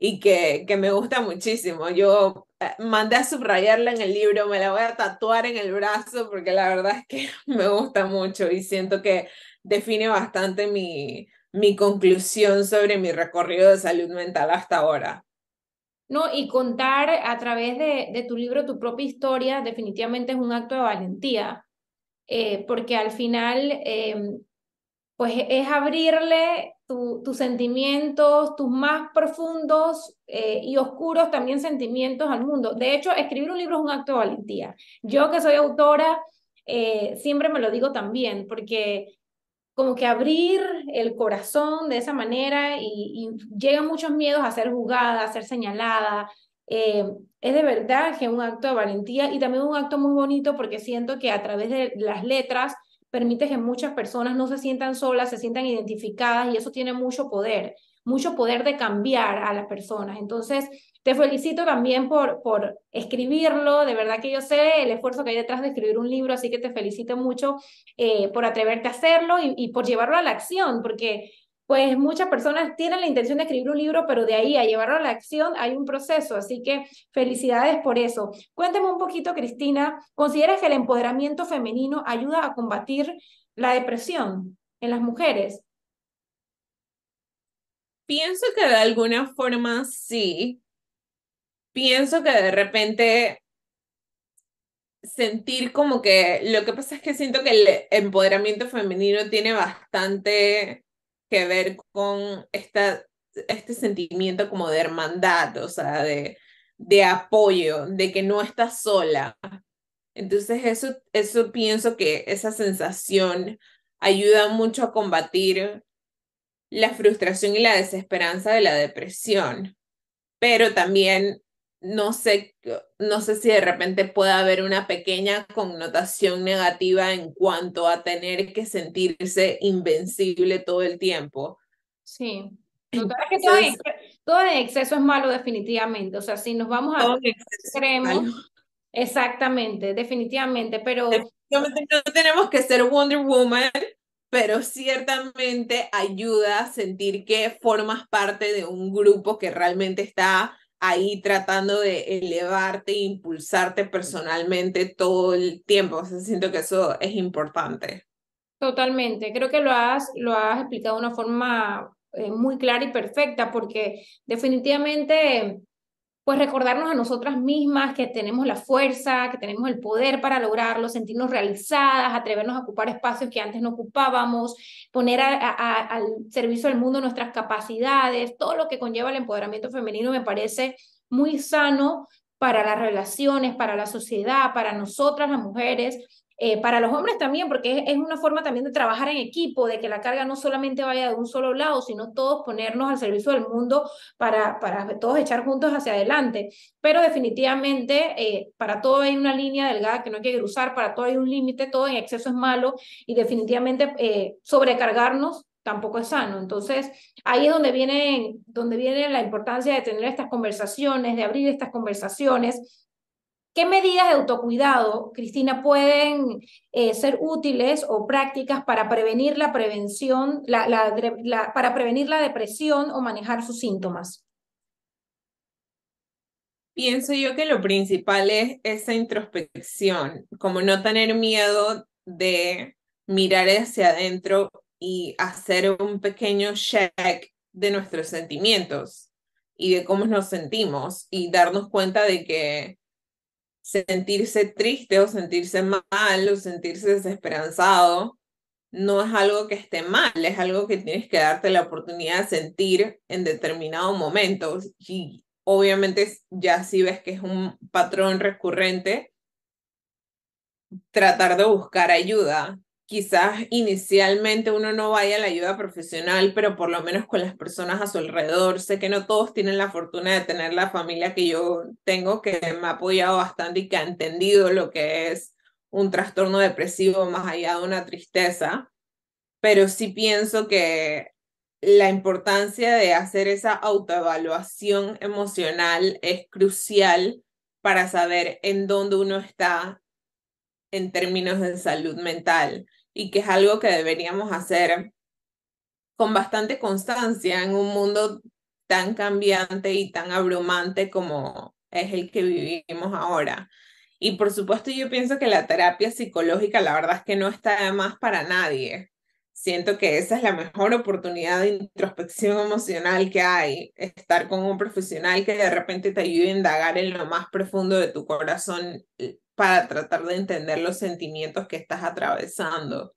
y que, me gusta muchísimo. Yo eh, mandé a subrayarla en el libro, me la voy a tatuar en el brazo porque la verdad es que [laughs] me gusta mucho y siento que define bastante mi, mi conclusión sobre mi recorrido de salud mental hasta ahora. ¿no? Y contar a través de, tu libro tu propia historia definitivamente es un acto de valentía, eh, porque al final, em, pues es abrirle tu, tus sentimientos, tus más profundos eh, y oscuros también sentimientos al mundo. De hecho, escribir un libro es un acto de valentía. Yo que soy autora, eh, siempre me lo digo también, porque como que abrir el corazón de esa manera y, y llegan muchos miedos a ser juzgada, a ser señalada. Eh, es de verdad que un acto de valentía y también un acto muy bonito porque siento que a través de las letras permite que muchas personas no se sientan solas, se sientan identificadas y eso tiene mucho poder, mucho poder de cambiar a las personas. Entonces, te felicito también por, por escribirlo, de verdad que yo sé el esfuerzo que hay detrás de escribir un libro, así que te felicito mucho eh, por atreverte a hacerlo y, por llevarlo a la acción, porque pues muchas personas tienen la intención de escribir un libro, pero de ahí a llevarlo a la acción hay un proceso, así que felicidades por eso. Cuéntame un poquito, Cristina, ¿consideras que el empoderamiento femenino ayuda a combatir la depresión en las mujeres? Pienso que de alguna forma sí, pienso que de repente sentir como que lo que pasa es que siento que el empoderamiento femenino tiene bastante que ver con esta, este sentimiento como de hermandad, o sea, de, de apoyo, de que no estás sola. Entonces eso, eso pienso que esa sensación ayuda mucho a combatir la frustración y la desesperanza de la depresión, pero también no sé, no sé si de repente puede haber una pequeña connotación negativa en cuanto a tener que sentirse invencible todo el tiempo. Sí. [laughs] todo, en, exceso es malo definitivamente, o sea, si nos vamos a exactamente, definitivamente, pero... no tenemos que ser Wonder Woman, pero ciertamente ayuda a sentir que formas parte de un grupo que realmente está ahí tratando de elevarte e impulsarte personalmente todo el tiempo. O siento que eso es importante. Totalmente, creo que lo has, lo has explicado de una forma eh, muy clara y perfecta, porque definitivamente pues recordarnos a nosotras mismas que tenemos la fuerza, que tenemos el poder para lograrlo, sentirnos realizadas, atrevernos a ocupar espacios que antes no ocupábamos, poner al servicio del mundo nuestras capacidades, todo lo que conlleva el empoderamiento femenino me parece muy sano para las relaciones, para la sociedad, para nosotras las mujeres, eh, para los hombres también, porque es, una forma también de trabajar en equipo, de que la carga no solamente vaya de un solo lado, sino todos ponernos al servicio del mundo para, para todos echar juntos hacia adelante. Pero definitivamente eh, para todo hay una línea delgada que no hay que cruzar, para todo hay un límite, todo en exceso es malo y definitivamente eh, sobrecargarnos tampoco es sano. Entonces, ahí es donde viene, donde viene la importancia de tener estas conversaciones, de abrir estas conversaciones, ¿Qué medidas de autocuidado, Cristina, pueden eh, ser útiles o prácticas para prevenir la prevención, la, la, para prevenir la depresión o manejar sus síntomas? Pienso yo que lo principal es esa introspección, como no tener miedo de mirar hacia adentro y hacer un pequeño check de nuestros sentimientos y de cómo nos sentimos y darnos cuenta de que sentirse triste o sentirse mal o sentirse desesperanzado no es algo que esté mal, es algo que tienes que darte la oportunidad de sentir en determinado momento. Y obviamente ya si ves que es un patrón recurrente, tratar de buscar ayuda, quizás inicialmente uno no vaya a la ayuda profesional, pero por lo menos con las personas a su alrededor. Sé que no todos tienen la fortuna de tener la familia que yo tengo, que me ha apoyado bastante y que ha entendido lo que es un trastorno depresivo más allá de una tristeza, pero sí pienso que la importancia de hacer esa autoevaluación emocional es crucial para saber en dónde uno está en términos de salud mental y que es algo que deberíamos hacer con bastante constancia en un mundo tan cambiante y tan abrumante como es el que vivimos ahora. Y por supuesto yo pienso que la terapia psicológica la verdad es que no está de más para nadie. Siento que esa es la mejor oportunidad de introspección emocional que hay, estar con un profesional que de repente te ayude a indagar en lo más profundo de tu corazón para tratar de entender los sentimientos que estás atravesando.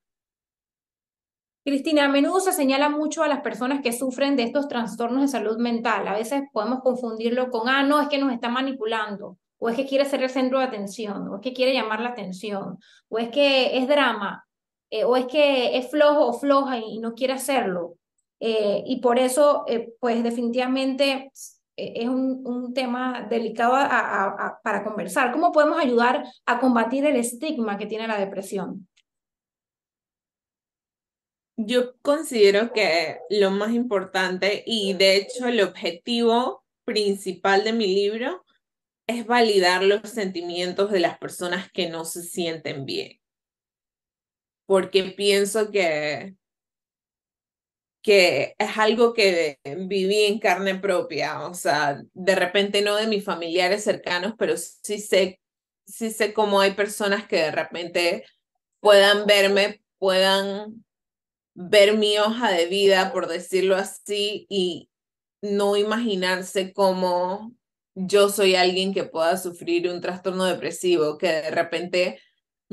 Cristina, a menudo se señala mucho a las personas que sufren de estos trastornos de salud mental. A veces podemos confundirlo con, ah, no, es que nos está manipulando, o es que quiere ser el centro de atención, o es que quiere llamar la atención, o es que es drama, eh, o es que es flojo o floja y, no quiere hacerlo. Eh, y por eso, eh, pues definitivamente e-, es un, tema delicado para conversar. ¿Cómo podemos ayudar a combatir el estigma que tiene la depresión? Yo considero que lo más importante y de hecho el objetivo principal de mi libro es validar los sentimientos de las personas que no se sienten bien. Porque pienso que que es algo que viví en carne propia, o sea, de repente no de mis familiares cercanos, pero sí sé, sí sé cómo hay personas que de repente puedan verme, puedan ver mi hoja de vida, por decirlo así, y no imaginarse cómo yo soy alguien que pueda sufrir un trastorno depresivo, que de repente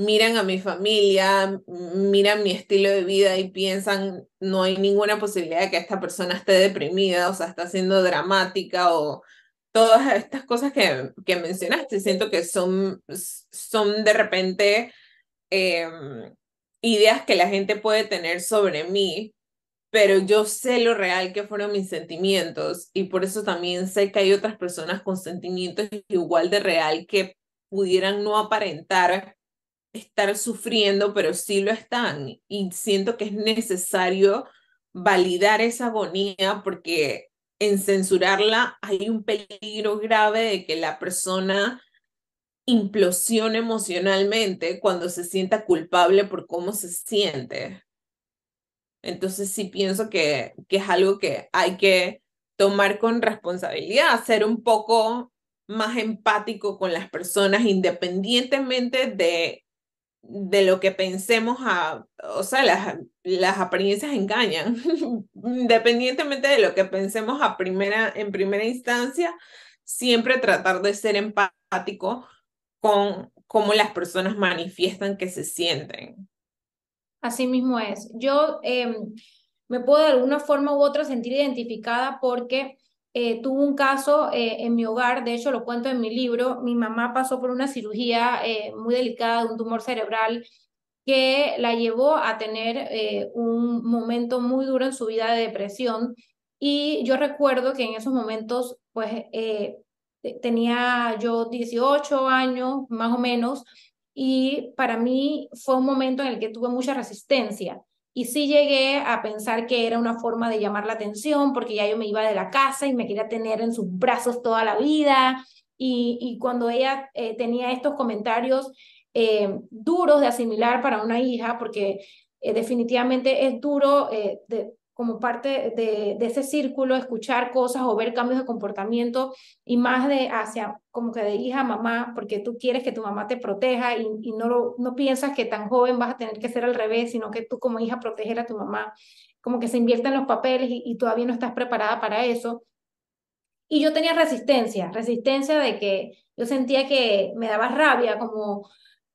miran a mi familia, miran mi estilo de vida y piensan, no hay ninguna posibilidad de que esta persona esté deprimida, o sea, está siendo dramática o todas estas cosas que, que mencionaste, siento que son, son de repente em, ideas que la gente puede tener sobre mí, pero yo sé lo real que fueron mis sentimientos y por eso también sé que hay otras personas con sentimientos igual de real que pudieran no aparentar estar sufriendo, pero sí lo están. Y siento que es necesario validar esa agonía porque en censurarla hay un peligro grave de que la persona implosione emocionalmente cuando se sienta culpable por cómo se siente. Entonces sí pienso que, que es algo que hay que tomar con responsabilidad, ser un poco más empático con las personas independientemente de de lo que pensemos, a, o sea, las, las apariencias engañan, [laughs] independientemente de lo que pensemos a primera, en primera instancia, siempre tratar de ser empático con cómo las personas manifiestan que se sienten. Así mismo es. Yo em, me puedo de alguna forma u otra sentir identificada porque eh, tuvo un caso eh, en mi hogar, de hecho lo cuento en mi libro, mi mamá pasó por una cirugía eh, muy delicada de un tumor cerebral que la llevó a tener un momento muy duro en su vida de depresión y yo recuerdo que en esos momentos pues tenía yo 18 años más o menos y para mí fue un momento en el que tuve mucha resistencia y sí llegué a pensar que era una forma de llamar la atención, porque ya yo me iba de la casa y me quería tener en sus brazos toda la vida. Y, cuando ella eh, tenía estos comentarios eh, duros de asimilar para una hija, porque eh, definitivamente es duro de, como parte de, ese círculo, escuchar cosas o ver cambios de comportamiento y más de hacia como que de hija a mamá, porque tú quieres que tu mamá te proteja y, no, no piensas que tan joven vas a tener que ser al revés, sino que tú como hija proteger a tu mamá, como que se invierten los papeles y, y todavía no estás preparada para eso. Y yo tenía resistencia, resistencia de que yo sentía que me daba rabia, como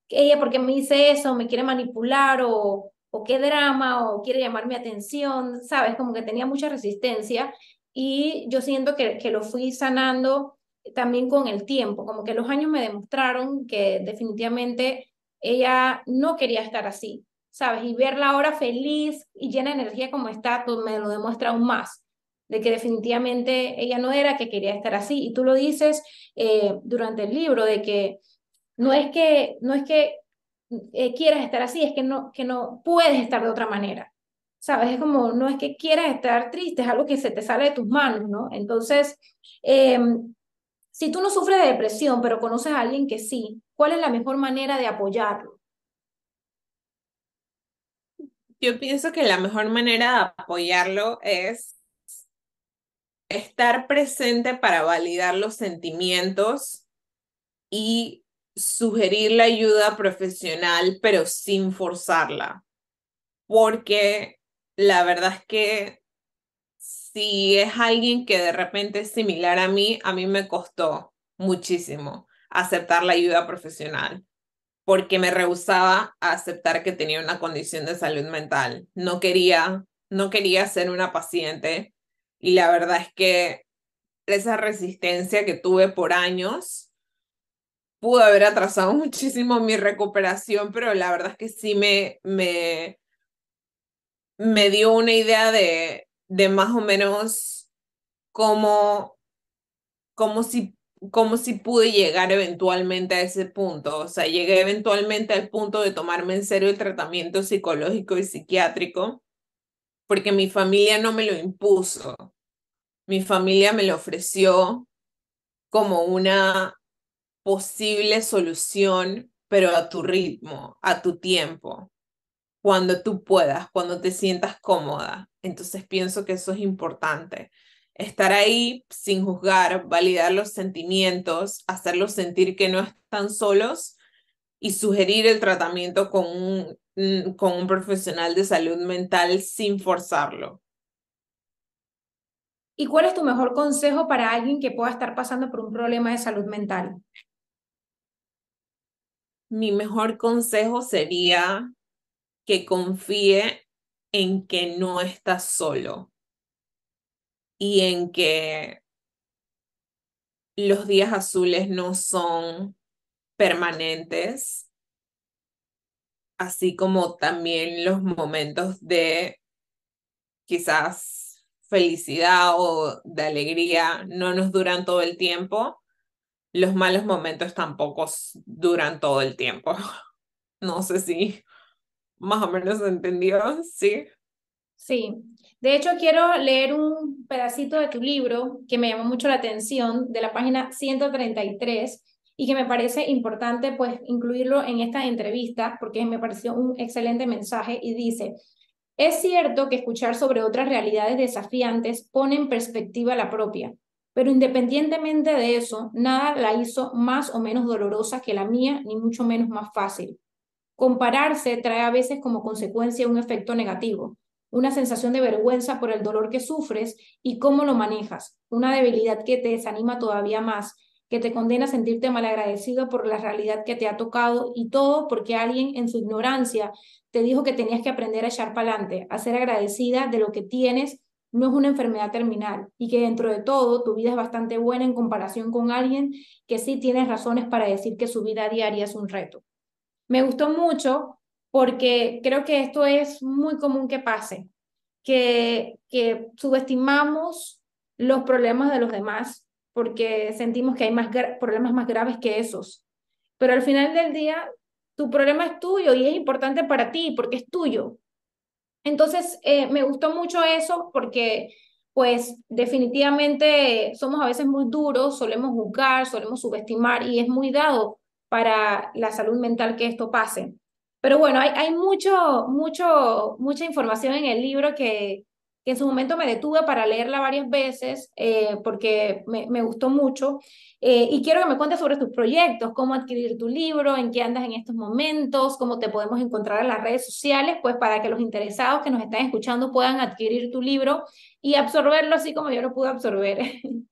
ella porque me hice eso, me quiere manipular o o qué drama, o quiere llamar mi atención, ¿sabes? Como que tenía mucha resistencia y yo siento que, que lo fui sanando también con el tiempo, como que los años me demostraron que definitivamente ella no quería estar así, ¿sabes? Y verla ahora feliz y llena de energía como está, pues, me lo demuestra aún más, de que definitivamente ella no era que quería estar así. Y tú lo dices eh, durante el libro, de que no es que, no es que eh, quieras estar así, es que no, que no puedes estar de otra manera. ¿Sabes? Es como, no es que quieras estar triste, es algo que se te sale de tus manos, ¿no? Entonces, em, si tú no sufres de depresión, pero conoces a alguien que sí, ¿cuál es la mejor manera de apoyarlo? Yo pienso que la mejor manera de apoyarlo es estar presente para validar los sentimientos y sugerir la ayuda profesional, pero sin forzarla, porque la verdad es que si es alguien que de repente es similar a mí, a mí me costó muchísimo aceptar la ayuda profesional porque me rehusaba a aceptar que tenía una condición de salud mental. No quería, no quería ser una paciente y la verdad es que esa resistencia que tuve por años pudo haber atrasado [laughs] muchísimo mi recuperación, pero la verdad es que sí me, me, me dio una idea de, más o menos cómo, cómo, si, cómo si pude llegar eventualmente a ese punto. O sea, llegué eventualmente al punto de tomarme en serio el tratamiento psicológico y psiquiátrico porque mi familia no me lo impuso. Mi familia me lo ofreció como una posible solución, pero a tu ritmo, a tu tiempo, cuando tú puedas, cuando te sientas cómoda. Entonces pienso que eso es importante. Estar ahí sin juzgar, validar los sentimientos, hacerlos sentir que no están solos y sugerir el tratamiento con un, mm, con un profesional de salud mental sin forzarlo. ¿Y cuál es tu mejor consejo para alguien que pueda estar pasando por un problema de salud mental? mi mejor consejo sería que confíe en que no estás solo y en que los días azules no son permanentes, así como también los momentos de quizás felicidad o de alegría no nos duran todo el tiempo los malos momentos tampoco duran todo el tiempo. [laughs] No sé si más o menos entendió, ¿sí? Sí. De hecho, quiero leer un pedacito de tu libro que me llamó mucho la atención, de la página 133, y que me parece importante pues incluirlo en esta entrevista porque me pareció un excelente mensaje y dice, es cierto que escuchar sobre otras realidades desafiantes pone en perspectiva la propia pero independientemente de eso, nada la hizo más o menos dolorosa que la mía, ni mucho menos más fácil. Compararse trae a veces como consecuencia un efecto negativo, una sensación de vergüenza por el dolor que sufres y cómo lo manejas, una debilidad que te desanima todavía más, que te condena a sentirte malagradecido por la realidad que te ha tocado y todo porque alguien en su ignorancia te dijo que tenías que aprender a echar para adelante, a ser agradecida de lo que tienes no es una enfermedad terminal y que dentro de todo tu vida es bastante buena en comparación con alguien que sí tiene razones para decir que su vida diaria es un reto. Me gustó mucho porque creo que esto es muy común que pase, que, que subestimamos los problemas de los demás porque sentimos que hay más problemas más graves que esos. Pero al final del día, tu problema es tuyo y es importante para ti porque es tuyo. Entonces, eh, me gustó mucho eso porque, pues, definitivamente somos a veces muy duros, solemos juzgar, solemos subestimar y es muy dado para la salud mental que esto pase. Pero bueno, hay, hay mucho, mucho, mucha información en el libro que, que en su momento me detuve para leerla varias veces eh, porque me, gustó mucho. Eh, y quiero que me cuentes sobre tus proyectos, cómo adquirir tu libro, en qué andas en estos momentos, cómo te podemos encontrar en las redes sociales, pues para que los interesados que nos están escuchando puedan adquirir tu libro y absorberlo así como yo lo pude absorber. [laughs]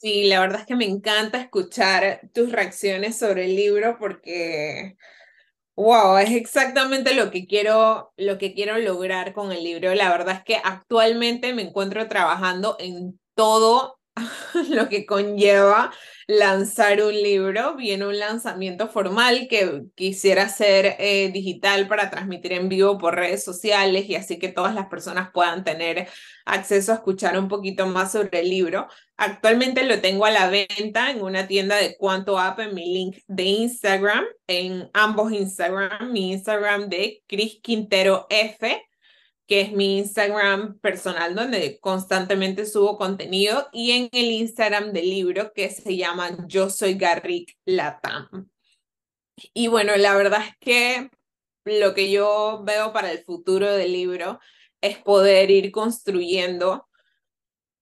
Sí, la verdad es que me encanta escuchar tus reacciones sobre el libro porque Wow, es exactamente lo que quiero, lo que quiero lograr con el libro. La verdad es que actualmente me encuentro trabajando en todo [laughs] lo que conlleva lanzar un libro, viene un lanzamiento formal que quisiera hacer eh, digital para transmitir en vivo por redes sociales y así que todas las personas puedan tener acceso a escuchar un poquito más sobre el libro. Actualmente lo tengo a la venta en una tienda de Cuanto App en mi link de Instagram, en ambos Instagram, mi Instagram de Cris Quintero F que es mi Instagram personal, donde constantemente subo contenido, y en el Instagram del libro que se llama Yo Soy Garrick Latam. Y bueno, la verdad es que lo que yo veo para el futuro del libro es poder ir construyendo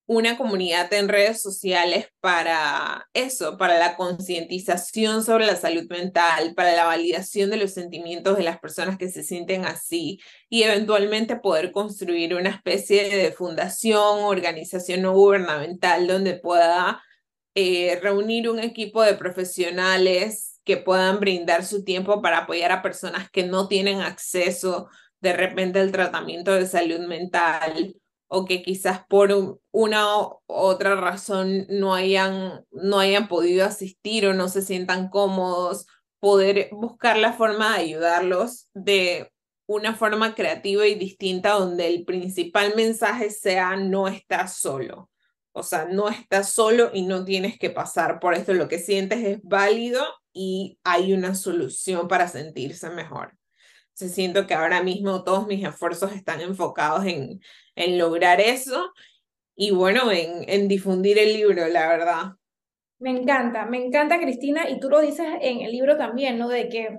una comunidad en redes sociales para eso, para la concientización sobre la salud mental, para la validación de los sentimientos de las personas que se sienten así y eventualmente poder construir una especie de fundación, organización no gubernamental donde pueda eh, reunir un equipo de profesionales que puedan brindar su tiempo para apoyar a personas que no tienen acceso de repente al tratamiento de salud mental o que quizás por una u otra razón no hayan, no hayan podido asistir o no se sientan cómodos, poder buscar la forma de ayudarlos de una forma creativa y distinta donde el principal mensaje sea no estás solo. O sea, no estás solo y no tienes que pasar por esto. Lo que sientes es válido y hay una solución para sentirse mejor. Se siento que ahora mismo todos mis esfuerzos están enfocados en en lograr eso y bueno, en, en difundir el libro, la verdad. Me encanta, me encanta Cristina, y tú lo dices en el libro también, ¿no? De que,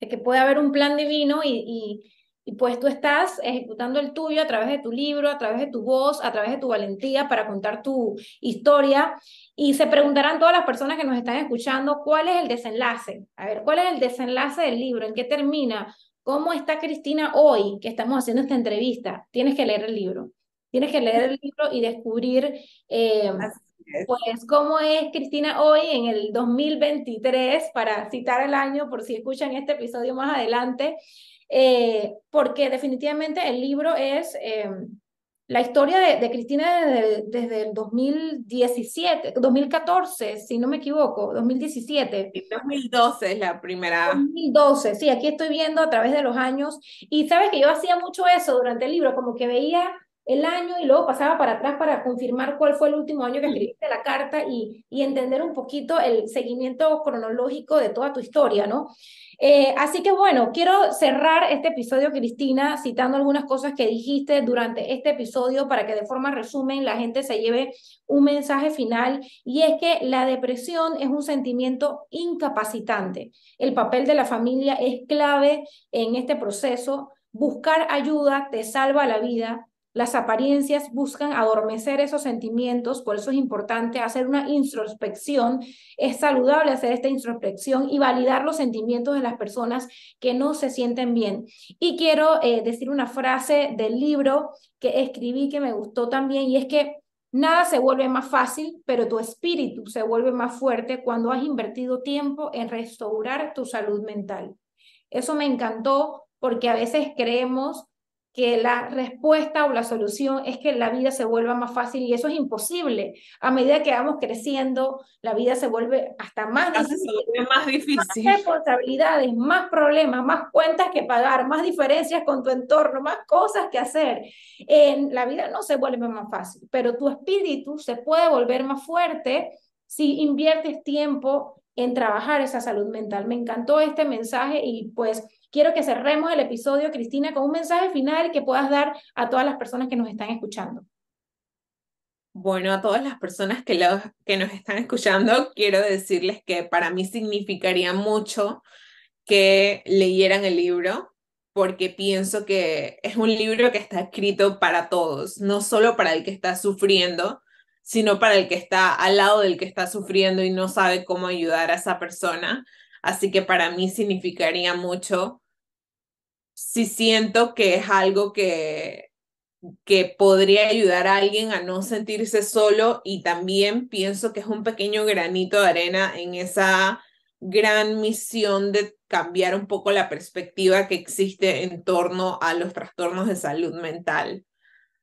de que puede haber un plan divino y, y, y pues tú estás ejecutando el tuyo a través de tu libro, a través de tu voz, a través de tu valentía para contar tu historia. Y se preguntarán todas las personas que nos están escuchando, ¿cuál es el desenlace? A ver, ¿cuál es el desenlace del libro? ¿En qué termina? ¿Cómo está Cristina hoy que estamos haciendo esta entrevista? Tienes que leer el libro. Tienes que leer el [laughs] libro y descubrir, eh, pues, cómo es Cristina hoy en el 2023, para citar el año, por si escuchan este episodio más adelante, eh, porque definitivamente el libro es... Eh, la historia de, Cristina desde, el 2017, 2014, si no me equivoco, 2017. 2012 es la primera. 2012, sí, aquí estoy viendo a través de los años. Y sabes que yo hacía mucho eso durante el libro, como que veía el año y luego pasaba para atrás para confirmar cuál fue el último año que escribiste la carta y, y entender un poquito el seguimiento cronológico de toda tu historia, ¿no? Eh, así que bueno, quiero cerrar este episodio, Cristina, citando algunas cosas que dijiste durante este episodio para que de forma resumen la gente se lleve un mensaje final y es que la depresión es un sentimiento incapacitante. El papel de la familia es clave en este proceso. Buscar ayuda te salva la vida, las apariencias buscan adormecer esos sentimientos, por eso es importante hacer una introspección. Es saludable hacer esta introspección y validar los sentimientos de las personas que no se sienten bien. Y quiero eh, decir una frase del libro que escribí que me gustó también y es que Nada se vuelve más fácil, pero tu espíritu se vuelve más fuerte cuando has invertido tiempo en restaurar tu salud mental. Eso me encantó porque a veces creemos que la respuesta o la solución es que la vida se vuelva más fácil y eso es imposible. A medida que vamos creciendo, la vida se vuelve hasta más más difícil. Más responsabilidades, más problemas, más cuentas que pagar, más diferencias con tu entorno, más cosas que hacer. En la vida no se vuelve más fácil, pero tu espíritu se puede volver más fuerte si inviertes tiempo en trabajar esa salud mental. Me encantó este mensaje y pues Quiero que cerremos el episodio, Cristina, con un mensaje final que puedas dar a todas las personas que nos están escuchando. Bueno, a todas las personas que, que nos están escuchando, quiero decirles que para mí significaría mucho que leyeran el libro, porque pienso que es un libro que está escrito para todos, no solo para el que está sufriendo, sino para el que está al lado del que está sufriendo y no sabe cómo ayudar a esa persona. Así que para mí significaría mucho si siento que es algo que, que podría ayudar a alguien a no sentirse solo y también pienso que es un pequeño granito de arena en esa gran misión de cambiar un poco la perspectiva que existe en torno a los trastornos de salud mental.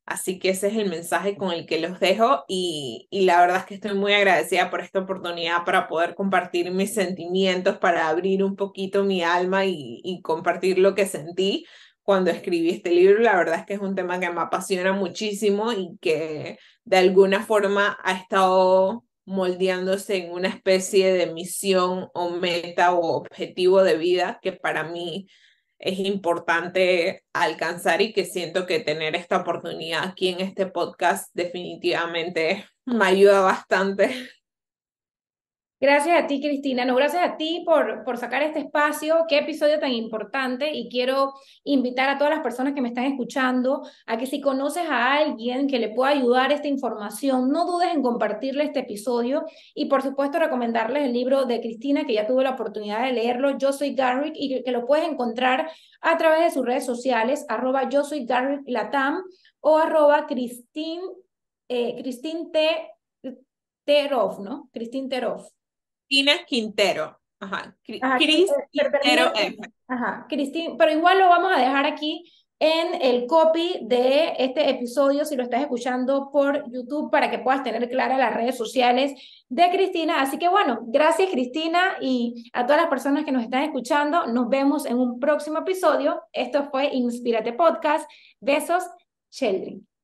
Así que ese es el mensaje con el que los dejo y, la verdad es que estoy muy agradecida por esta oportunidad para poder compartir mis sentimientos, para abrir un poquito mi alma y, y compartir lo que sentí cuando escribí este libro. La verdad es que es un tema que me apasiona muchísimo y que de alguna forma ha estado moldeándose en una especie de misión o meta o objetivo de vida que para mí es importante alcanzar y que siento que tener esta oportunidad aquí en este podcast definitivamente me ayuda bastante Gracias a ti, Cristina. No, gracias a ti por, por sacar este espacio. Qué episodio tan importante. Y quiero invitar a todas las personas que me están escuchando a que si conoces a alguien que le pueda ayudar esta información, no dudes en compartirle este episodio. Y por supuesto, recomendarles el libro de Cristina, que ya tuve la oportunidad de leerlo. Yo soy Garrick y que, lo puedes encontrar a través de sus redes sociales, arroba yo soy Garrick Latam o arroba Cristín, eh, T. ¿no? Cristín Terof. Cristina Quintero. Ajá, eh, Quintero Ajá, Cristina, pero igual lo vamos a dejar aquí en el copy de este episodio si lo estás escuchando por YouTube para que puedas tener claras las redes sociales de Cristina. Así que bueno, gracias Cristina y a todas las personas que nos están escuchando. Nos vemos en un próximo episodio. Esto fue Inspírate Podcast. Besos, Children.